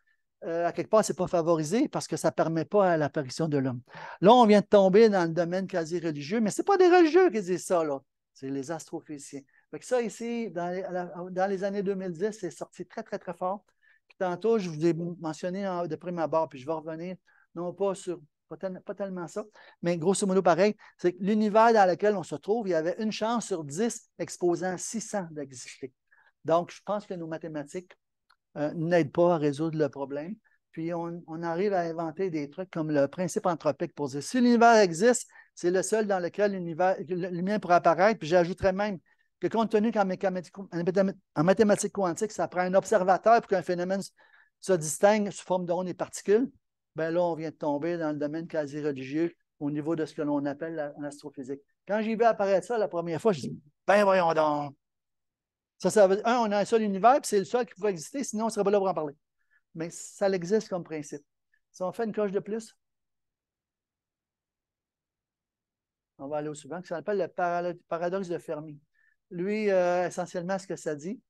euh, à quelque part, ce n'est pas favorisé parce que ça ne permet pas à l'apparition de l'homme. Là, on vient de tomber dans le domaine quasi religieux, mais ce n'est pas des religieux qui disent ça, là. c'est les astrophysiciens. Fait ça, ici, dans les, années 2010, c'est sorti très, très, très fort. tantôt, je vous ai mentionné de prime abord, puis je vais revenir non pas sur pas, tellement ça, mais grosso modo pareil, c'est que l'univers dans lequel on se trouve, il y avait une chance sur 10 exposant 600 d'exister. Donc, je pense que nos mathématiques euh, n'aident pas à résoudre le problème. Puis, on, arrive à inventer des trucs comme le principe anthropique pour dire si l'univers existe, c'est le seul dans lequel l'univers, le, pourrait apparaître. Puis, j'ajouterais même que compte tenu qu'en mathématiques quantiques, ça prend un observateur pour qu'un phénomène se distingue sous forme d'ondes et particules, ben là, on vient de tomber dans le domaine quasi-religieux au niveau de ce que l'on appelle l'astrophysique. Quand j'ai vu apparaître ça la première fois, je dis ben voyons donc. Ça, ça veut, un, on a un seul univers, puis c'est le seul qui pourrait exister, sinon on ne serait pas là pour en parler. Mais ça existe comme principe. Si on fait une coche de plus, on va aller au suivant, qui s'appelle le paradoxe de Fermi lui, euh, essentiellement, ce que ça dit,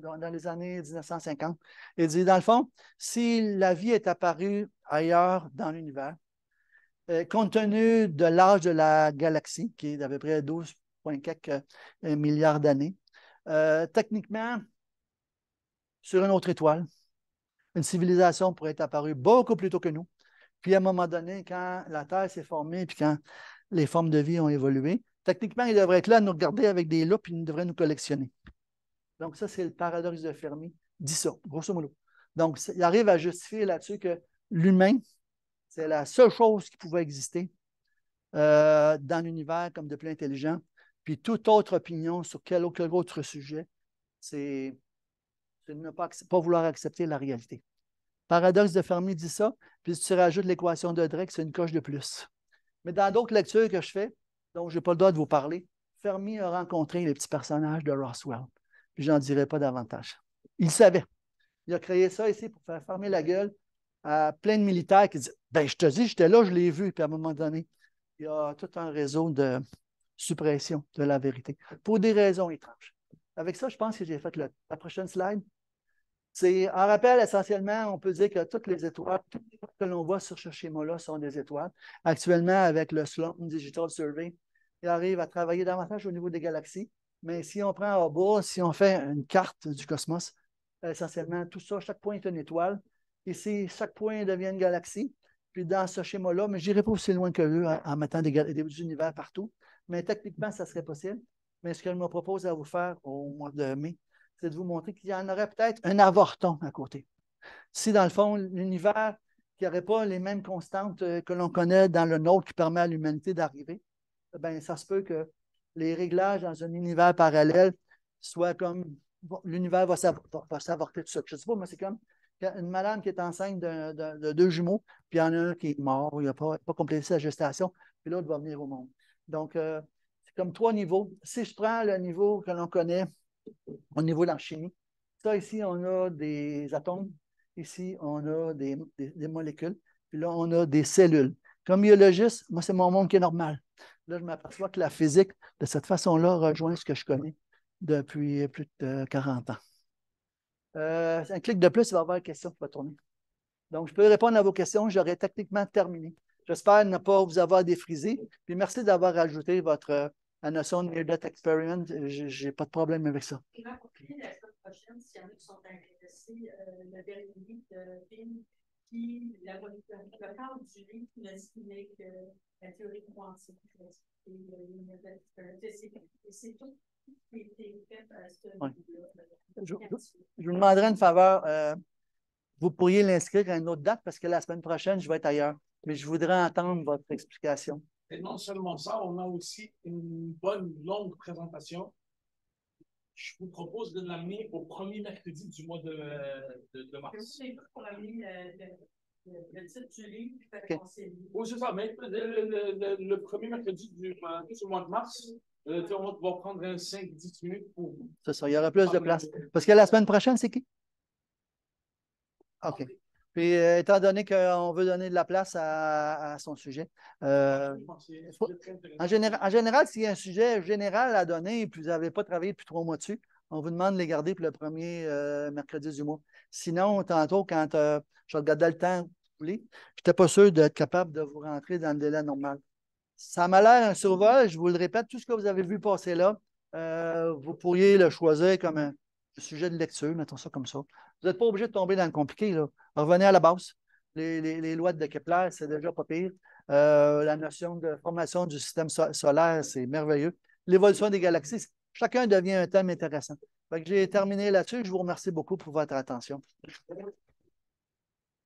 dans les années 1950, il dit, dans le fond, si la vie est apparue ailleurs dans l'univers, euh, compte tenu de l'âge de la galaxie, qui est d'à peu près quelques euh, milliards d'années, techniquement, sur une autre étoile, une civilisation pourrait être apparue beaucoup plus tôt que nous. Puis à un moment donné, quand la Terre s'est formée, puis quand les formes de vie ont évolué, Techniquement, il devrait être là à nous regarder avec des loupes, il devrait nous collectionner. Donc, ça, c'est le paradoxe de Fermi. Dit ça, grosso modo. Donc, il arrive à justifier là-dessus que l'humain, c'est la seule chose qui pouvait exister euh, dans l'univers comme de plus intelligent. Puis toute autre opinion sur quel quel autre sujet, c'est ne pas, pas, vouloir accepter la réalité. Paradoxe de Fermi dit ça, puis tu rajoutes l'équation de Drake, c'est une coche de plus. Mais dans d'autres lectures que je fais, donc, je n'ai pas le droit de vous parler. Fermi a rencontré les petits personnages de Roswell. Puis, je n'en dirai pas davantage. Il savait. Il a créé ça ici pour faire fermer la gueule à plein de militaires qui disent Ben, je te dis, j'étais là, je l'ai vu. Puis, à un moment donné, il y a tout un réseau de suppression de la vérité pour des raisons étranges. Avec ça, je pense que j'ai fait la prochaine slide. C'est un rappel, essentiellement, on peut dire que toutes les étoiles, toutes les que l'on voit sur ce schéma-là sont des étoiles. Actuellement, avec le Sloan Digital Survey, il arrive à travailler davantage au niveau des galaxies. Mais si on prend Hubble, si on fait une carte du cosmos, euh, essentiellement, tout ça, chaque point est une étoile. Et si chaque point devient une galaxie. Puis dans ce schéma-là, mais je n'irai pas aussi loin que eux en, mettant des, des univers partout. Mais techniquement, ça serait possible. Mais ce que je me propose à vous faire au mois de mai, c'est de vous montrer qu'il y en aurait peut-être un avorton à côté. Si, dans le fond, l'univers qui n'aurait pas les mêmes constantes euh, que l'on connaît dans le nôtre qui permet à l'humanité d'arriver, ben, ça se peut que les réglages dans un univers parallèle soient comme l'univers va s'avorter tout ça. Je ne sais pas, mais c'est comme une malade qui est enceinte de, deux jumeaux, puis il y en a un qui est mort, il n'a pas, pas, complété sa gestation, puis l'autre va venir au monde. Donc, euh, c'est comme trois niveaux. Si je prends le niveau que l'on connaît au niveau de la chimie, ça ici, on a des atomes Ici, on a des, molécules. Puis là, on a des cellules. Comme biologiste, moi, c'est mon monde qui est normal. Là, je m'aperçois que la physique, de cette façon-là, rejoint ce que je connais depuis plus de 40 euh, ans. Euh, un clic de plus, il va y avoir une question qui va tourner. Donc, je peux répondre à vos questions. J'aurais techniquement terminé. J'espère ne pas vous avoir défrisé. Puis merci d'avoir ajouté votre euh, la notion de near-death experiment. Je n'ai pas de problème avec ça le de qui la, que la théorie euh, Je, vous demanderai une faveur. Euh, vous pourriez l'inscrire à une autre date parce que la semaine prochaine, je vais être ailleurs. Mais je voudrais entendre votre explication. Et non seulement ça, on a aussi une bonne longue présentation je vous propose de l'amener au premier mercredi du mois de, de, mars. Euh, le, Oui, oh, c'est ça, mais le, le, premier mercredi du, mois de mars. Euh, on va prendre 5-10 minutes pour. C'est ça, il y aura plus de place. Parce que la semaine prochaine, c'est qui? OK. Ah, puis, euh, étant donné qu'on veut donner de la place à, son sujet. Euh, ah, en, général, en s'il y a un sujet général à donner et que vous n'avez pas travaillé depuis trois mois dessus, on vous demande de les garder pour le premier euh, mercredi du mois. Sinon, tantôt, quand je regardais le temps je n'étais pas sûr d'être capable de vous rentrer dans le délai normal. Ça m'a l'air un survol, je vous le répète, tout ce que vous avez vu passer là, vous pourriez le choisir comme un, sujet de lecture, mettons ça comme ça. Vous n'êtes pas obligé de tomber dans le compliqué. Là. Revenez à la base. Les, lois de Kepler, c'est déjà pas pire. Euh, la notion de formation du système solaire, c'est merveilleux. L'évolution des galaxies, chacun devient un thème intéressant. J'ai terminé là-dessus. Je vous remercie beaucoup pour votre attention.